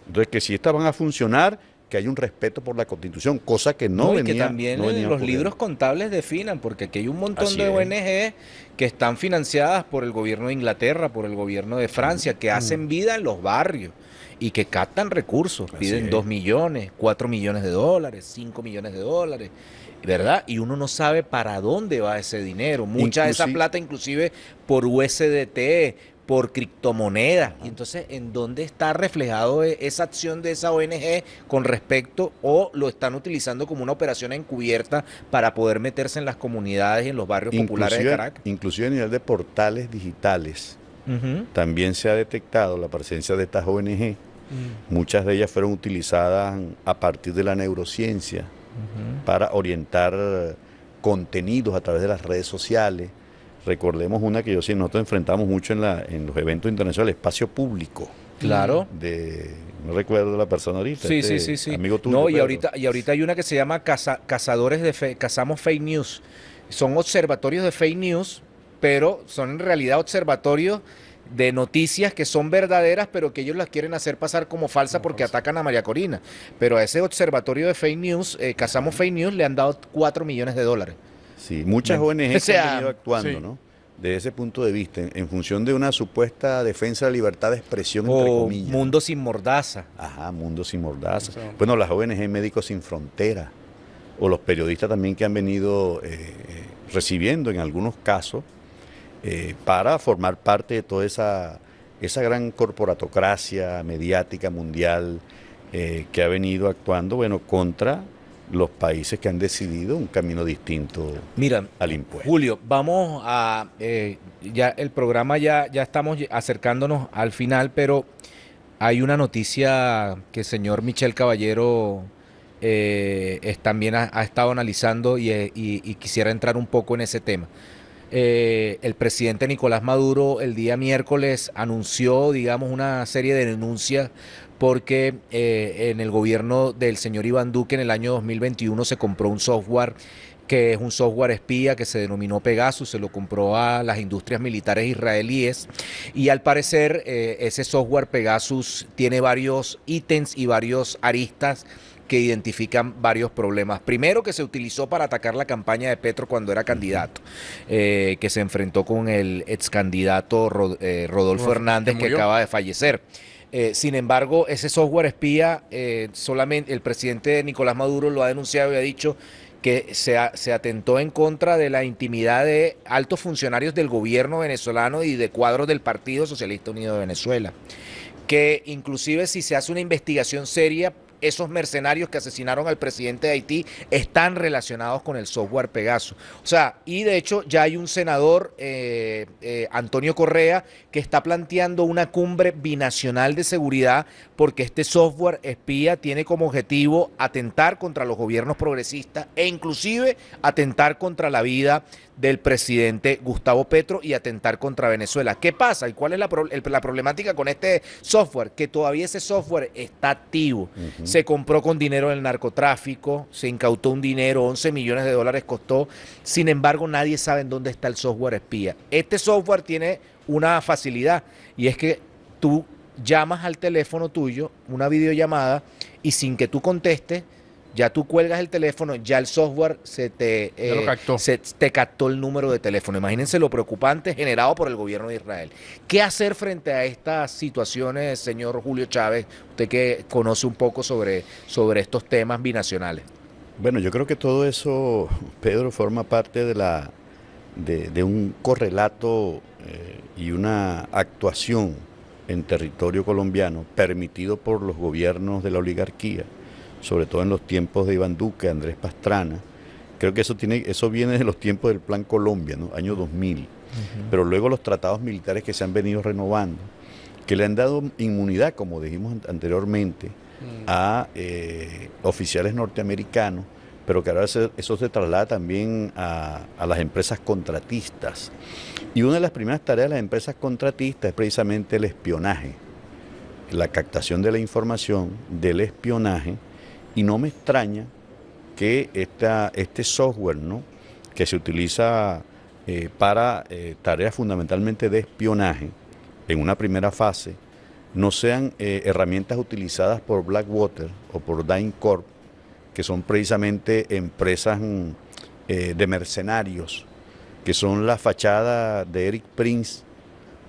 C: Entonces que si estas van a funcionar, que hay un respeto por la Constitución, cosa que no, y que también los libros
B: contables definan, porque aquí hay un montón de ONG que están financiadas por el gobierno de Inglaterra, por el gobierno de Francia, que hacen mm. vida en los barrios y que captan recursos, piden 2 millones, 4 millones de dólares, 5 millones de dólares ¿verdad? Y uno no sabe para dónde va ese dinero. Mucha de esa plata inclusive por USDT, por criptomonedas. entonces, ¿en dónde está reflejado e-, esa acción de esa ONG con respecto o lo están utilizando como una operación encubierta para poder meterse en las comunidades y en los barrios populares de Caracas?
C: Inclusive a nivel de portales digitales. También se ha detectado la presencia de estas ONG. Mm. Muchas de ellas fueron utilizadas a partir de la neurociencia, para orientar contenidos a través de las redes sociales. Recordemos una que yo sí, nosotros enfrentamos mucho en, la, en los eventos internacionales, espacio público. Claro. no recuerdo la persona ahorita. Sí, este sí, sí, sí. Amigo tuyo. No, y ahorita,
B: y ahorita hay una que se llama Cazadores de Cazamos Fake News. Son observatorios de fake news, pero son en realidad observatorios de noticias que son verdaderas, pero que ellos las quieren hacer pasar como falsa porque atacan a María Corina. Pero a ese observatorio de fake news, eh, Casamos Fake News, le han dado 4 millones de dólares.
C: Sí, muchas mm. ONGs han venido actuando, ¿no? Desde ese punto de vista, en, función de una supuesta defensa de libertad de expresión, entre comillas. Mundo sin mordaza. Ajá, mundo sin mordaza. bueno, las ONG Médicos Sin Fronteras, o los periodistas también que han venido eh, eh, recibiendo en algunos casos eh, para formar parte de toda esa, esa gran corporatocracia mediática mundial eh, que ha venido actuando bueno, contra los países que han decidido un camino distinto al impuesto.
B: Julio, vamos a eh, ya el programa ya ya estamos acercándonos al final, pero hay una noticia que el señor Michel Caballero también ha, estado analizando y, quisiera entrar un poco en ese tema. Eh, el presidente Nicolás Maduro el día miércoles anunció, digamos, una serie de denuncias porque eh, en el gobierno del señor Iván Duque en el año 2021 se compró un software que es un software espía que se denominó Pegasus, se lo compró a las industrias militares israelíes y al parecer eh, ese software Pegasus tiene varios ítems y varios aristas que identifican varios problemas. Primero, que se utilizó para atacar la campaña de Petro cuando era candidato, eh, que se enfrentó con el ex candidato eh, Rodolfo Hernández, que acaba de fallecer. Eh, sin embargo, ese software espía, solamente el presidente Nicolás Maduro lo ha denunciado y ha dicho que se, se, atentó en contra de la intimidad de altos funcionarios del gobierno venezolano y de cuadros del Partido Socialista Unido de Venezuela. Que inclusive si se hace una investigación seria esos mercenarios que asesinaron al presidente de Haití están relacionados con el software Pegaso. O sea, y de hecho ya hay un senador, eh, eh, Antonio Correa, que está planteando una cumbre binacional de seguridad porque este software espía tiene como objetivo atentar contra los gobiernos progresistas e inclusive atentar contra la vida del presidente Gustavo Petro y atentar contra Venezuela. ¿Qué pasa? ¿Y cuál es la, problemática con este software? Que todavía ese software está activo se compró con dinero del narcotráfico, se incautó un dinero, 11 millones de dólares costó, sin embargo nadie sabe en dónde está el software espía. Este software tiene una facilidad y es que tú llamas al teléfono tuyo, una videollamada, y sin que tú contestes, ya tú cuelgas el teléfono, ya el software se te, eh, captó. te captó el número de teléfono. Imagínense lo preocupante generado por el gobierno de Israel. ¿Qué hacer frente a estas situaciones, señor Julio Chávez?
C: Usted que conoce un poco sobre, sobre estos temas binacionales. Bueno, yo creo que todo eso, Pedro, forma parte de, la, de, un correlato eh, y una actuación en territorio colombiano permitido por los gobiernos de la oligarquía sobre todo en los tiempos de Iván Duque, Andrés Pastrana. Creo que eso, tiene, eso viene de los tiempos del Plan Colombia, año 2000. Pero luego los tratados militares que se han venido renovando, que le han dado inmunidad, como dijimos anteriormente, mm. a eh, oficiales norteamericanos, pero que ahora eso se traslada también a, a, las empresas contratistas. Y una de las primeras tareas de las empresas contratistas es precisamente el espionaje, la captación de la información, del espionaje y no me extraña que este software ¿no? que se utiliza eh, para eh, tareas fundamentalmente de espionaje en una primera fase no sean eh, herramientas utilizadas por Blackwater o por DynCorp, que son precisamente empresas mm, de mercenarios, que son la fachada de Eric Prince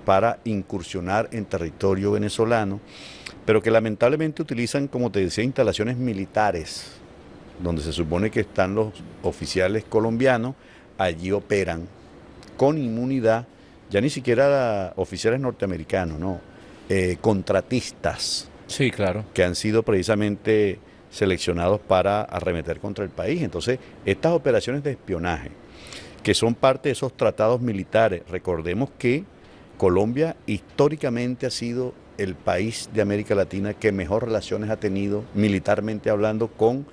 C: para incursionar en territorio venezolano pero que lamentablemente utilizan, como te decía, instalaciones militares, donde se supone que están los oficiales colombianos, allí operan con inmunidad, ya ni siquiera oficiales norteamericanos, no, eh, contratistas. Sí, claro. Que han sido precisamente seleccionados para arremeter contra el país. Entonces, estas operaciones de espionaje, que son parte de esos tratados militares, recordemos que Colombia históricamente ha sido el país de América Latina que mejor relaciones ha tenido, militarmente hablando, con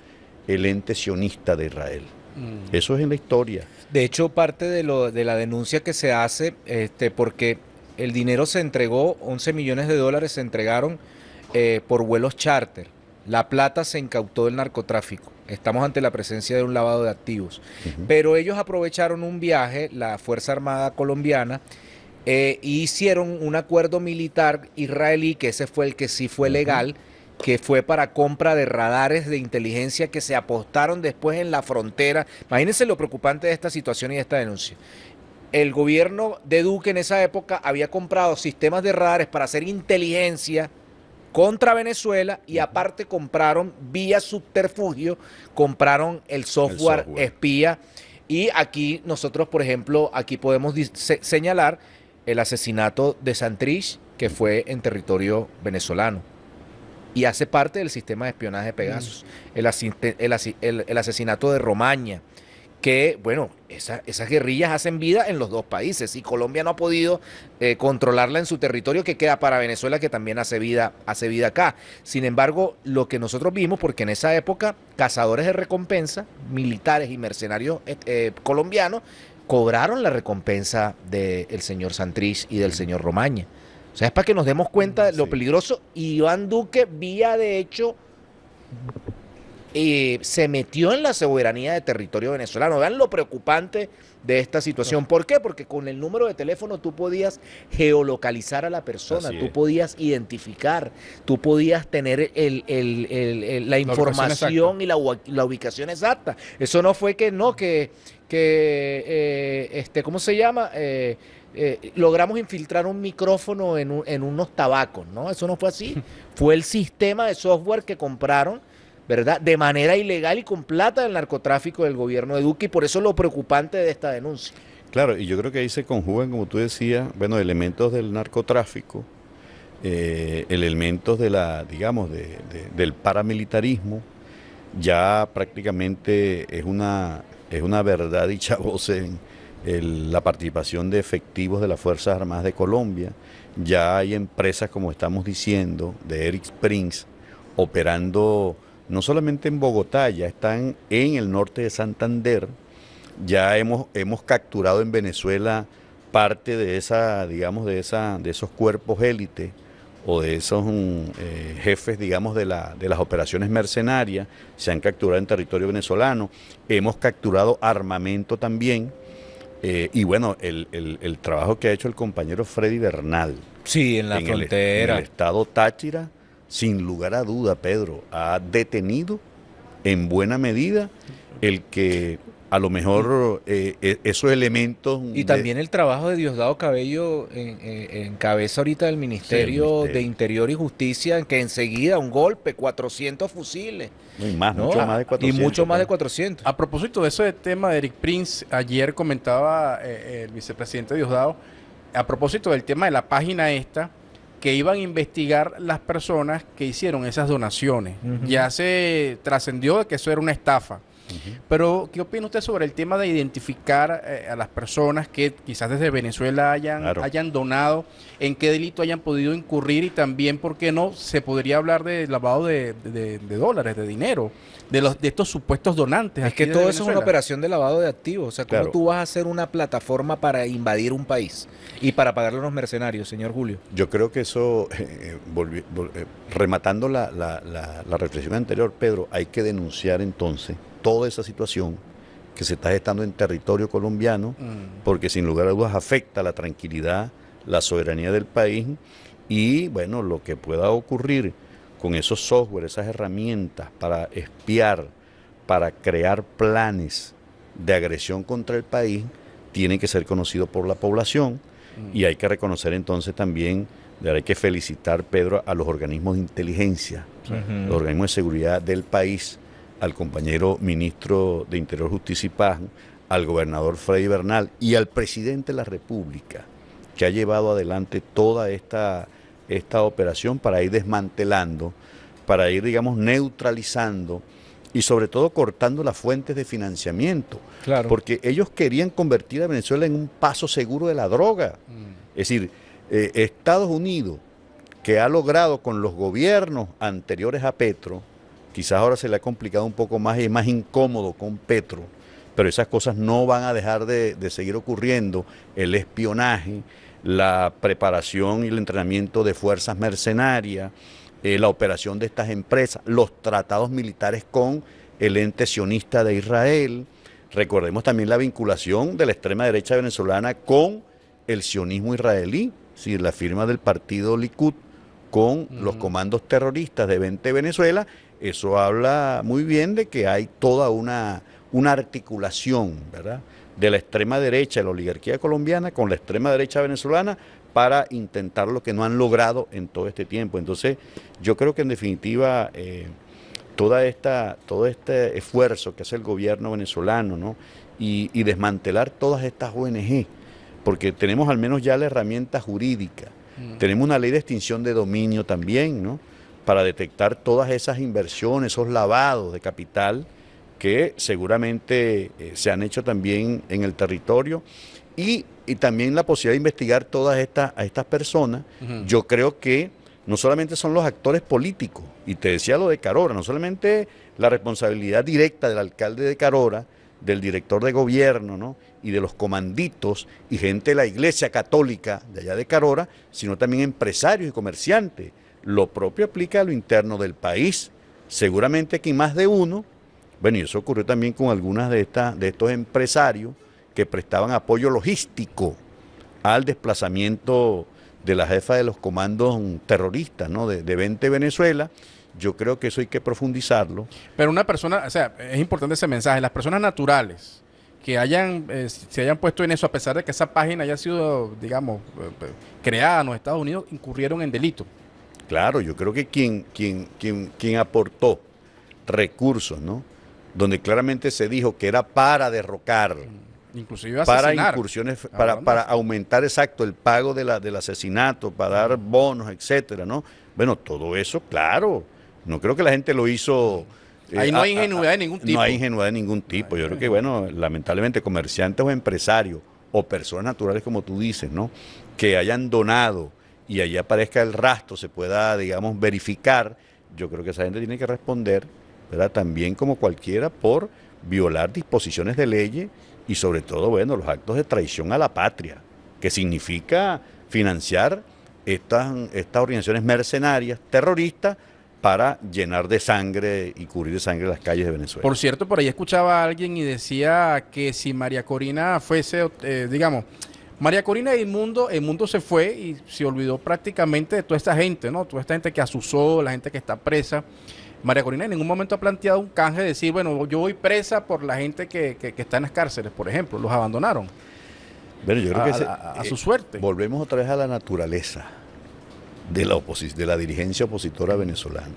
C: el ente sionista de Israel. Mm. Eso es en la historia. De hecho, parte de, lo, de la denuncia que se hace, este,
B: porque el dinero se entregó, 11 millones de dólares se entregaron eh, por vuelos charter. La plata se incautó del narcotráfico. Estamos ante la presencia de un lavado de activos. Pero ellos aprovecharon un viaje, la Fuerza Armada Colombiana, eh, hicieron un acuerdo militar israelí, que ese fue el que sí fue legal, que fue para compra de radares de inteligencia que se apostaron después en la frontera. Imagínense lo preocupante de esta situación y de esta denuncia. El gobierno de Duque en esa época había comprado sistemas de radares para hacer inteligencia contra Venezuela y aparte compraron vía subterfugio, compraron el software. espía y aquí nosotros, por ejemplo, aquí podemos señalar el asesinato de Santrich, que fue en territorio venezolano. Y hace parte del sistema de espionaje de mm. Pegasus. El, asesinato de Romaña, que, bueno, esa, esas guerrillas hacen vida en los dos países y Colombia no ha podido eh, controlarla en su territorio que queda para Venezuela, que también hace vida, hace vida acá. Sin embargo, lo que nosotros vimos, porque en esa época cazadores de recompensa, militares y mercenarios eh, eh, colombianos, cobraron la recompensa del señor Santriz y del señor Romaña. O sea, es para que nos demos cuenta de lo peligroso. Y Iván Duque, vía de hecho, se metió en la soberanía de territorio venezolano. Vean lo preocupante de esta situación. ¿Por qué? Porque con el número de teléfono tú podías geolocalizar a la persona, tú podías identificar, tú podías tener el, la información y la, la, ubicación exacta. Eso no fue que no, que, que eh, este, ¿cómo se llama? Eh, eh, logramos infiltrar un micrófono en, en unos tabacos, ¿no? Eso no fue así. Fue el sistema de software que compraron ¿verdad? De manera ilegal y con plata del narcotráfico del
C: gobierno de Duque y por eso lo preocupante de esta denuncia. Claro, y yo creo que ahí se conjugan, como tú decías, bueno, elementos del narcotráfico, eh, elementos de la, digamos, del paramilitarismo, ya prácticamente es una, es una verdad dicha voz en la participación de efectivos de las Fuerzas Armadas de Colombia, ya hay empresas, como estamos diciendo, de Eric Springs, operando no solamente en Bogotá, ya están en el norte de Santander, ya hemos, hemos capturado en Venezuela parte de esa, digamos, de esa, de esos cuerpos élite o de esos mm, eh, jefes, digamos, de, la, de las operaciones mercenarias, se han capturado en territorio venezolano, hemos capturado armamento también, eh, y bueno, el, el, trabajo que ha hecho el compañero Freddy Bernal. Sí, en la frontera. el estado Táchira, sin lugar a duda, Pedro, ha detenido en buena medida el que a lo mejor eh, e-, esos elementos... Y también
B: el trabajo de Diosdado Cabello en, cabeza ahorita del Ministerio, de Interior y Justicia, que enseguida un golpe, 400 fusiles.
C: Y más, mucho más de 400. Y mucho
B: más de
A: 400. A propósito de ese tema de Eric Prince, ayer comentaba eh, el vicepresidente Diosdado, a propósito del tema de la página esta, que iban a investigar las personas que hicieron esas donaciones. Ya se trascendió de que eso era una estafa. Pero, ¿qué opina usted sobre el tema de identificar eh, a las personas que quizás desde Venezuela hayan, hayan donado, en qué delito hayan podido incurrir y también, ¿por qué no? Se podría hablar de lavado de dólares, de dinero de, los, de estos supuestos donantes. Es que todo eso es una
B: operación de lavado de activos. O sea, ¿cómo tú vas a hacer una plataforma para invadir un país y para pagarle a los mercenarios, señor Julio?
C: Yo creo que eso, eh, eh, eh, rematando la, reflexión anterior, Pedro, hay que denunciar entonces toda esa situación que se está gestando en territorio colombiano, mm. porque sin lugar a dudas afecta la tranquilidad, la soberanía del país y, bueno, lo que pueda ocurrir con esos software, esas herramientas para espiar, para crear planes de agresión contra el país, tiene que ser conocido por la población mm. y hay que reconocer entonces también, hay que felicitar, Pedro, a los organismos de inteligencia, los organismos de seguridad del país, al compañero ministro de Interior, Justicia y Paz, al gobernador Freddy Bernal y al presidente de la República, que ha llevado adelante toda esta esta operación para ir desmantelando, para ir, digamos, neutralizando y sobre todo cortando las fuentes de financiamiento. Porque ellos querían convertir a Venezuela en un paso seguro de la droga. Mm. Es decir, eh, Estados Unidos, que ha logrado con los gobiernos anteriores a Petro, quizás ahora se le ha complicado un poco más y es más incómodo con Petro, pero esas cosas no van a dejar de seguir ocurriendo, el espionaje, la preparación y el entrenamiento de fuerzas mercenarias, eh, la operación de estas empresas, los tratados militares con el ente sionista de Israel. Recordemos también la vinculación de la extrema derecha venezolana con el sionismo israelí, si la firma del partido Likud con los comandos terroristas de 20 Venezuela, eso habla muy bien de que hay toda una, una articulación, ¿verdad? de la extrema derecha, de la oligarquía colombiana, con la extrema derecha venezolana para intentar lo que no han logrado en todo este tiempo. Entonces, yo creo que en definitiva, eh, toda esta, todo este esfuerzo que hace el gobierno venezolano y, desmantelar todas estas ONG, porque tenemos al menos ya la herramienta jurídica, mm. tenemos una ley de extinción de dominio también, ¿no? para detectar todas esas inversiones, esos lavados de capital que seguramente eh, se han hecho también en el territorio y, también la posibilidad de investigar todas estas, a estas personas. Yo creo que no solamente son los actores políticos, y te decía lo de Carora, no solamente la responsabilidad directa del alcalde de Carora, del director de gobierno, y de los comanditos y gente de la iglesia católica de allá de Carora, sino también empresarios y comerciantes. Lo propio aplica a lo interno del país. Seguramente aquí más de uno bueno, y eso ocurrió también con algunas de, estas, de estos empresarios que prestaban apoyo logístico al desplazamiento de la jefa de los comandos terroristas ¿no? de, 20 Venezuela. Yo creo que eso hay que profundizarlo.
A: Pero una persona, o sea, es importante ese mensaje, las personas naturales que hayan, eh, se hayan puesto en eso, a pesar de que esa página haya sido, digamos,
C: eh, creada en los Estados Unidos, incurrieron en delito. Claro, yo creo que quien, quien, quien, quien aportó recursos, ¿no? donde claramente se dijo que era para derrocar, mm, para incursiones, para, aumentar exacto el pago de la, del asesinato, para dar bonos, etcétera, ¿no? Bueno, todo eso, claro. No creo que la gente lo hizo. Eh, ahí no hay ingenuidad
A: de ningún tipo. No hay
C: ingenuidad de ningún tipo. Yo creo que, bueno, lamentablemente, comerciantes o empresarios o personas naturales, como tú dices, ¿no? Que hayan donado y allá aparezca el rastro, se pueda, digamos, verificar. Yo creo que esa gente tiene que responder también como cualquiera por violar disposiciones de ley y sobre todo, bueno, los actos de traición a la patria, que significa financiar estas, estas organizaciones mercenarias, terroristas, para llenar de sangre y cubrir de sangre las calles de Venezuela. Por
A: cierto, por ahí escuchaba a alguien y decía que si María Corina fuese, eh, digamos, María Corina y el mundo, el mundo se fue y se olvidó prácticamente de toda esta gente, ¿no? Toda esta gente que asusó, la gente que está presa. María Corina en ningún momento ha planteado un canje de decir, bueno, yo voy presa por la gente que, está en las cárceles, por ejemplo, los abandonaron.
C: Bueno, yo creo a, que a, su eh, suerte. volvemos otra vez a la naturaleza de la, de la dirigencia opositora venezolana.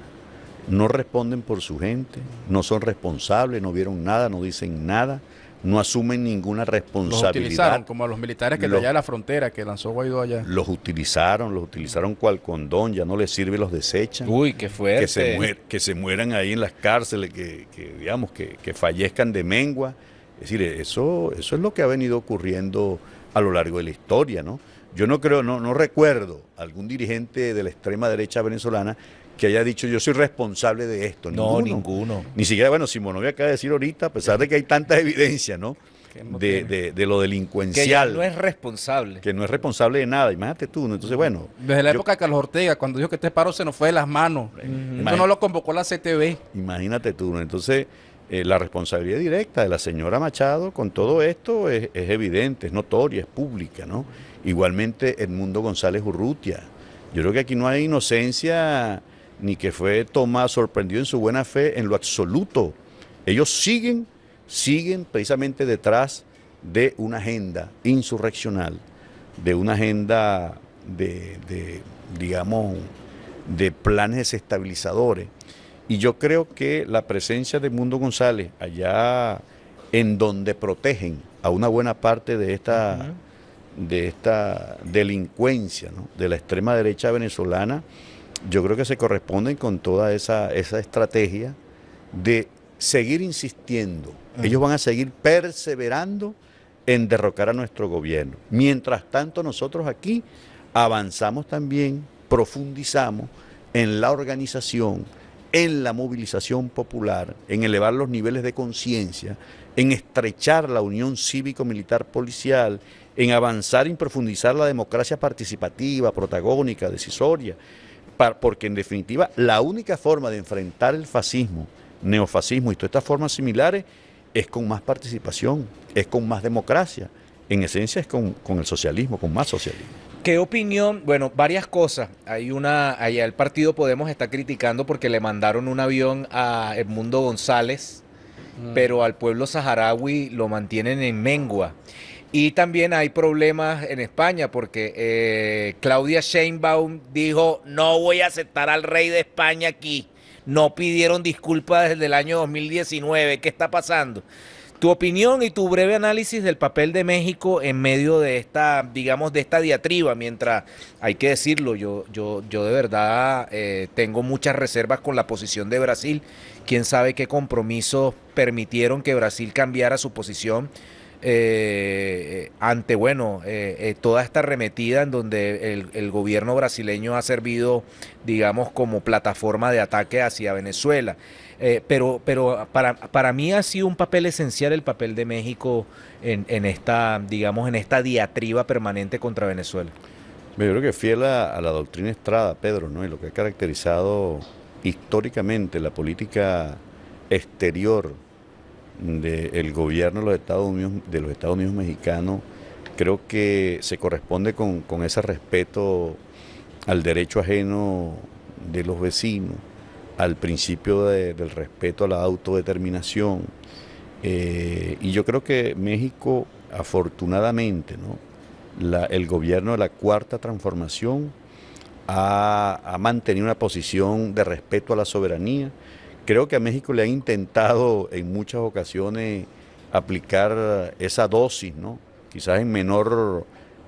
C: No responden por su gente, no son responsables, no vieron nada, no dicen nada, no asumen ninguna responsabilidad. Los
A: como a los militares que lo allá de la frontera, que lanzó Guaidó allá.
C: Los utilizaron, los utilizaron cual condón, ya no les sirve, los desechan. Uy, qué fuerte. Que se, que se mueran ahí en las cárceles, que, que digamos, que, que, fallezcan de mengua. Es decir, eso, eso es lo que ha venido ocurriendo a lo largo de la historia, ¿no? Yo no creo, no, no recuerdo algún dirigente de la extrema derecha venezolana que haya dicho yo soy responsable de esto. No, ninguno. Ni siquiera, bueno, Simón, voy acaba a decir ahorita, a pesar de que hay tanta evidencia, ¿no? de, lo delincuencial. Que no es responsable. Que no es responsable de nada, imagínate tú. ¿no? Entonces, bueno.
A: Desde la época de Carlos Ortega, cuando dijo que este paro se nos fue de las manos. entonces no
C: lo convocó la CTV. Imagínate tú. ¿no? Entonces, eh, la responsabilidad directa de la señora Machado con todo esto es, es, evidente, es notoria, es pública, ¿no? Igualmente Edmundo González Urrutia. Yo creo que aquí no hay inocencia ni que fue Tomás sorprendido en su buena fe en lo absoluto. Ellos siguen, siguen precisamente detrás de una agenda insurreccional, de una agenda de, digamos, de planes estabilizadores Y yo creo que la presencia de Mundo González allá en donde protegen a una buena parte de esta, de esta delincuencia, de la extrema derecha venezolana, yo creo que se corresponden con toda esa, esa estrategia de seguir insistiendo. Ellos van a seguir perseverando en derrocar a nuestro gobierno. Mientras tanto, nosotros aquí avanzamos también, profundizamos en la organización, en la movilización popular, en elevar los niveles de conciencia, en estrechar la unión cívico-militar-policial, en avanzar y profundizar la democracia participativa, protagónica, decisoria porque en definitiva la única forma de enfrentar el fascismo, neofascismo y todas estas formas similares es con más participación, es con más democracia, en esencia es con, el socialismo, con más socialismo.
B: ¿Qué opinión? Bueno, varias cosas. Hay una, allá el partido Podemos está criticando porque le mandaron un avión a Edmundo González, mm. pero al pueblo saharaui lo mantienen en mengua. Y también hay problemas en España porque eh, Claudia Sheinbaum dijo, no voy a aceptar al rey de España aquí. No pidieron disculpas desde el año 2019. ¿Qué está pasando? Tu opinión y tu breve análisis del papel de México en medio de esta, digamos, de esta diatriba, mientras hay que decirlo, yo, yo, yo de verdad eh, tengo muchas reservas con la posición de Brasil. Quién sabe qué compromisos permitieron que Brasil cambiara su posición eh, eh, ante, bueno, eh, toda esta arremetida en donde el, gobierno brasileño ha servido, digamos, como plataforma de ataque hacia Venezuela. pero pero para, para, mí ha sido un papel esencial el papel de México en, en esta, digamos, en esta diatriba permanente contra Venezuela.
C: Yo creo que fiel a, la doctrina Estrada, Pedro, ¿no? y lo que ha caracterizado históricamente la política exterior del gobierno de los, Estados Unidos, de los Estados Unidos mexicanos creo que se corresponde con, ese respeto al derecho ajeno de los vecinos, al principio del respeto a la autodeterminación. Eh, y yo creo que México, afortunadamente, el gobierno de la cuarta transformación ha mantenido una posición de respeto a la soberanía creo que a México le han intentado en muchas ocasiones aplicar esa dosis, ¿no? Quizás en menor,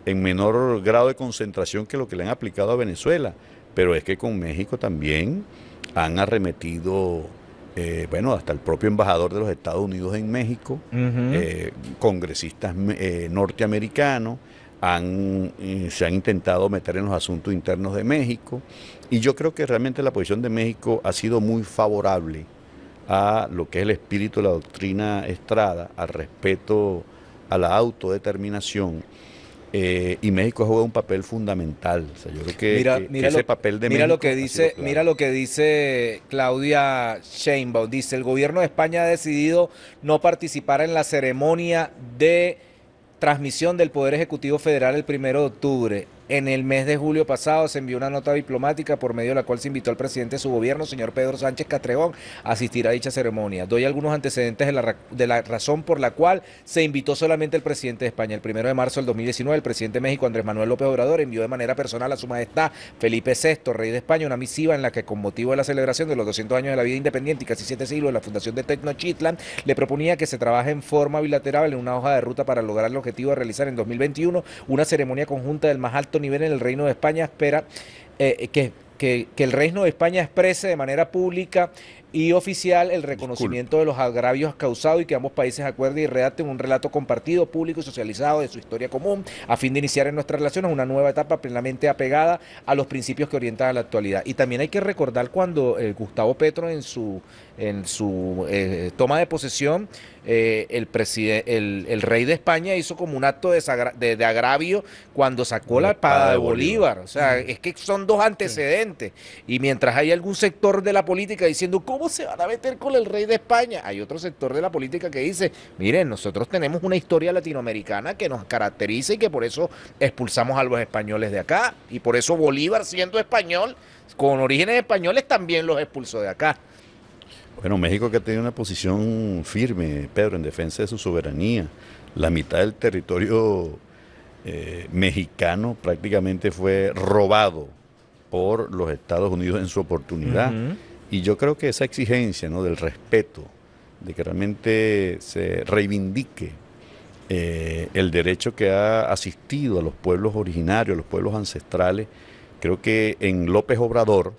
C: en menor grado de concentración que lo que le han aplicado a Venezuela, pero es que con México también han arremetido eh, bueno, hasta el propio embajador de los Estados Unidos en México, eh, congresistas eh, norteamericanos, eh, se han intentado meter en los asuntos internos de México y yo creo que realmente la posición de México ha sido muy favorable a lo que es el espíritu de la doctrina Estrada, al respeto a la autodeterminación. Eh, y México ha jugado un papel fundamental. yo creo que, mira, ese lo, papel de México que dice,
B: Mira lo que dice Claudia Sheinbaum. Dice, el gobierno de España ha decidido no participar en la ceremonia de transmisión del Poder Ejecutivo Federal el 1 de octubre. En el mes de julio pasado se envió una nota diplomática por medio de la cual se invitó al presidente de su gobierno, señor Pedro Sánchez Castrejón, a asistir a dicha ceremonia. Doy algunos antecedentes de la, razón por la cual se invitó solamente el presidente de España. El primero de marzo del 2019, el presidente de México, Andrés Manuel López Obrador, envió de manera personal a su majestad Felipe VI, rey de España, una misiva en la que con motivo de la celebración de los 200 años de la vida independiente y casi siete siglos de la fundación de Tecnochitlan, le proponía que se trabaje en forma bilateral en una hoja de ruta para lograr el objetivo de realizar en 2021 una ceremonia conjunta del más alto nivel en el Reino de España espera eh, que el Reino de España exprese de manera pública y oficial el reconocimiento de los agravios causados y que ambos países acuerden y redacten un relato compartido, público y socializado de su historia común a fin de iniciar en nuestras relaciones una nueva etapa plenamente apegada a los principios que orientan a la actualidad. Y también hay que recordar cuando eh, Gustavo Petro en su, en su eh, toma de posesión, eh, el, el, rey de España hizo como un acto de, de, agravio cuando sacó la, espada de Bolívar. O sea, es que son dos antecedentes. Y mientras hay algún sector de la política diciendo, ¿cómo se van a meter con el rey de España? Hay otro sector de la política que dice, miren, nosotros tenemos una historia latinoamericana que nos caracteriza y que por eso expulsamos a los españoles de acá. Y por eso Bolívar, siendo español, con orígenes españoles, también los expulsó de acá.
C: Bueno, México que ha tenido una posición firme, Pedro, en defensa de su soberanía. La mitad del territorio eh, mexicano prácticamente fue robado por los Estados Unidos en su oportunidad. Y yo creo que esa exigencia ¿no? del respeto, de que realmente se reivindique eh, el derecho que ha asistido a los pueblos originarios, a los pueblos ancestrales, creo que en López Obrador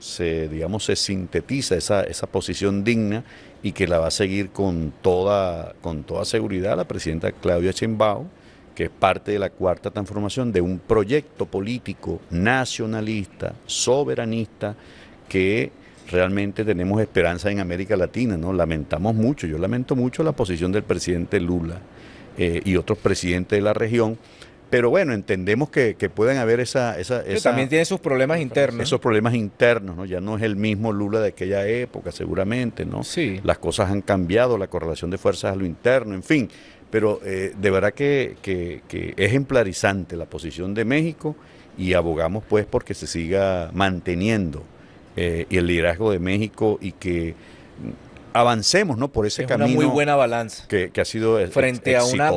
C: se, digamos, se sintetiza esa, posición digna y que la va a seguir con toda, con toda seguridad la presidenta Claudia Chimbao, que es parte de la cuarta transformación de un proyecto político nacionalista, soberanista, que realmente tenemos esperanza en América Latina, ¿no? Lamentamos mucho, yo lamento mucho la posición del presidente Lula eh, y otros presidentes de la región, pero bueno, entendemos que, pueden haber esa, esa, también tiene sus problemas internos. Esos problemas internos, ¿no? Ya no es el mismo Lula de aquella época, seguramente, ¿no? Sí. Las cosas han cambiado, la correlación de fuerzas a lo interno, en fin. Pero eh, de verdad que, que, ejemplarizante la posición de México y abogamos pues porque se siga manteniendo eh, y el liderazgo de México y que avancemos ¿no? por ese camino. Una muy buena balanza. Que, ha sido frente a, una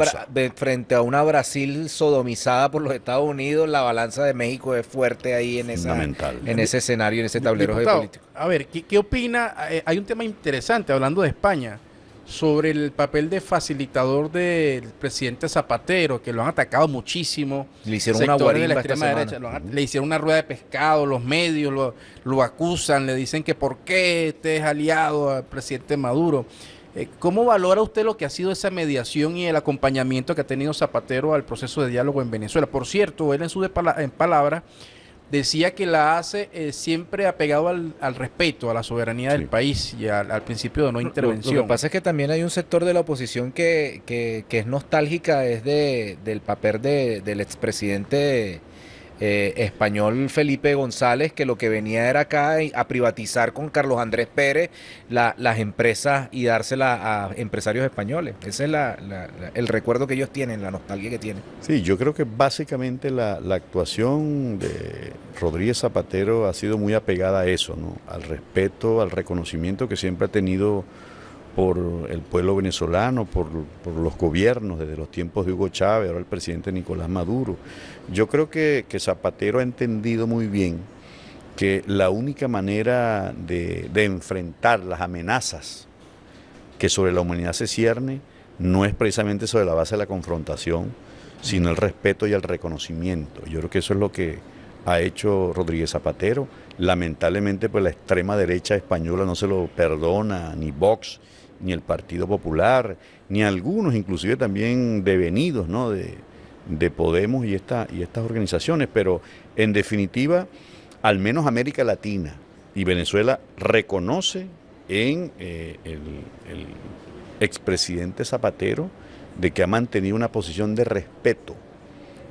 B: frente a una Brasil sodomizada por los Estados Unidos, la balanza
A: de México es fuerte ahí en, esa,
B: en ese escenario, en ese tablero geopolítico.
A: A ver, ¿qué, opina? Eh, hay un tema interesante hablando de España sobre el papel de facilitador del presidente Zapatero, que lo han atacado muchísimo. Le hicieron una le hicieron una rueda de pescado, los medios lo, acusan, le dicen que por qué este es aliado al presidente Maduro. Eh, ¿Cómo valora usted lo que ha sido esa mediación y el acompañamiento que ha tenido Zapatero al proceso de diálogo en Venezuela? Por cierto, él en su palabra... en palabras decía que la hace siempre apegado al, al, respeto, a la soberanía del país y al, principio de no intervención. Lo, que pasa es que también hay un sector de la oposición que,
B: que, es nostálgica, es de, del papel de, del expresidente eh, español Felipe González, que lo que venía era acá a privatizar con Carlos Andrés Pérez las empresas y dárselas a empresarios españoles. Ese es el recuerdo que ellos tienen, la nostalgia que tienen.
C: Sí, yo creo que básicamente la, actuación de Rodríguez Zapatero ha sido muy apegada a eso, ¿no? al respeto, al reconocimiento que siempre ha tenido por el pueblo venezolano, por los gobiernos, desde los tiempos de Hugo Chávez, ahora el presidente Nicolás Maduro. Yo creo que, Zapatero ha entendido muy bien que la única manera de, enfrentar las amenazas que sobre la humanidad se cierne no es precisamente sobre la base de la confrontación, sino el respeto y el reconocimiento. Yo creo que eso es lo que ha hecho Rodríguez Zapatero. Lamentablemente, pues la extrema derecha española no se lo perdona, ni Vox, ni el Partido Popular, ni algunos, inclusive también devenidos, ¿no? De, de Podemos y, y estas organizaciones, pero en definitiva, al menos América Latina y Venezuela reconoce en eh, el, expresidente Zapatero de que ha mantenido una posición de respeto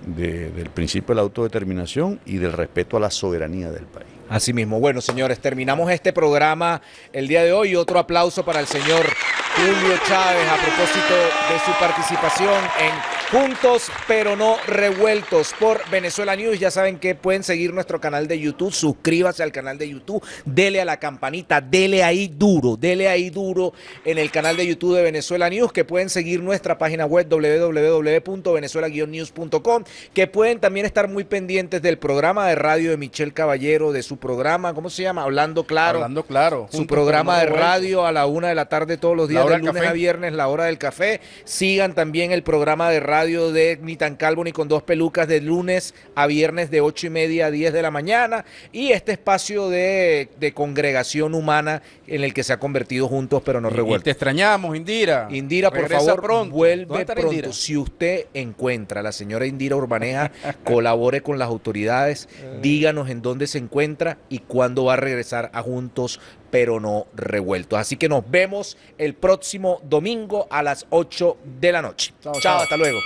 C: del principio de la autodeterminación y del respeto a la soberanía del país. Así mismo. Bueno, señores, terminamos este programa
B: el día de hoy. Otro aplauso para el señor Julio Chávez a propósito de su participación en Juntos pero no revueltos por Venezuela News. Ya saben que pueden seguir nuestro canal de YouTube. Suscríbase al canal de YouTube. Dele a la campanita. Dele ahí duro. Dele ahí duro en el canal de YouTube de Venezuela News. Que pueden seguir nuestra página web wwwvenezuela Que pueden también estar muy pendientes del programa de radio de Michelle Caballero. De su programa, ¿cómo se llama? Hablando Claro. Hablando Claro. Su programa de radio a la una de la tarde todos los días, de lunes a viernes, la hora del café. Sigan también el programa de radio de Ni tan calvo ni con dos pelucas de lunes a viernes de 8 y media a 10 de la mañana y este espacio de, congregación humana en el que se ha convertido juntos pero no revuelve. Te extrañamos, Indira. Indira, por favor, vuelve pronto. Si usted encuentra a la señora Indira Urbaneja, colabore con las autoridades, eh. díganos en dónde se encuentra y cuándo va a regresar a Juntos pero no revueltos. Así que nos vemos el próximo domingo a las 8 de la noche. Chao, hasta luego.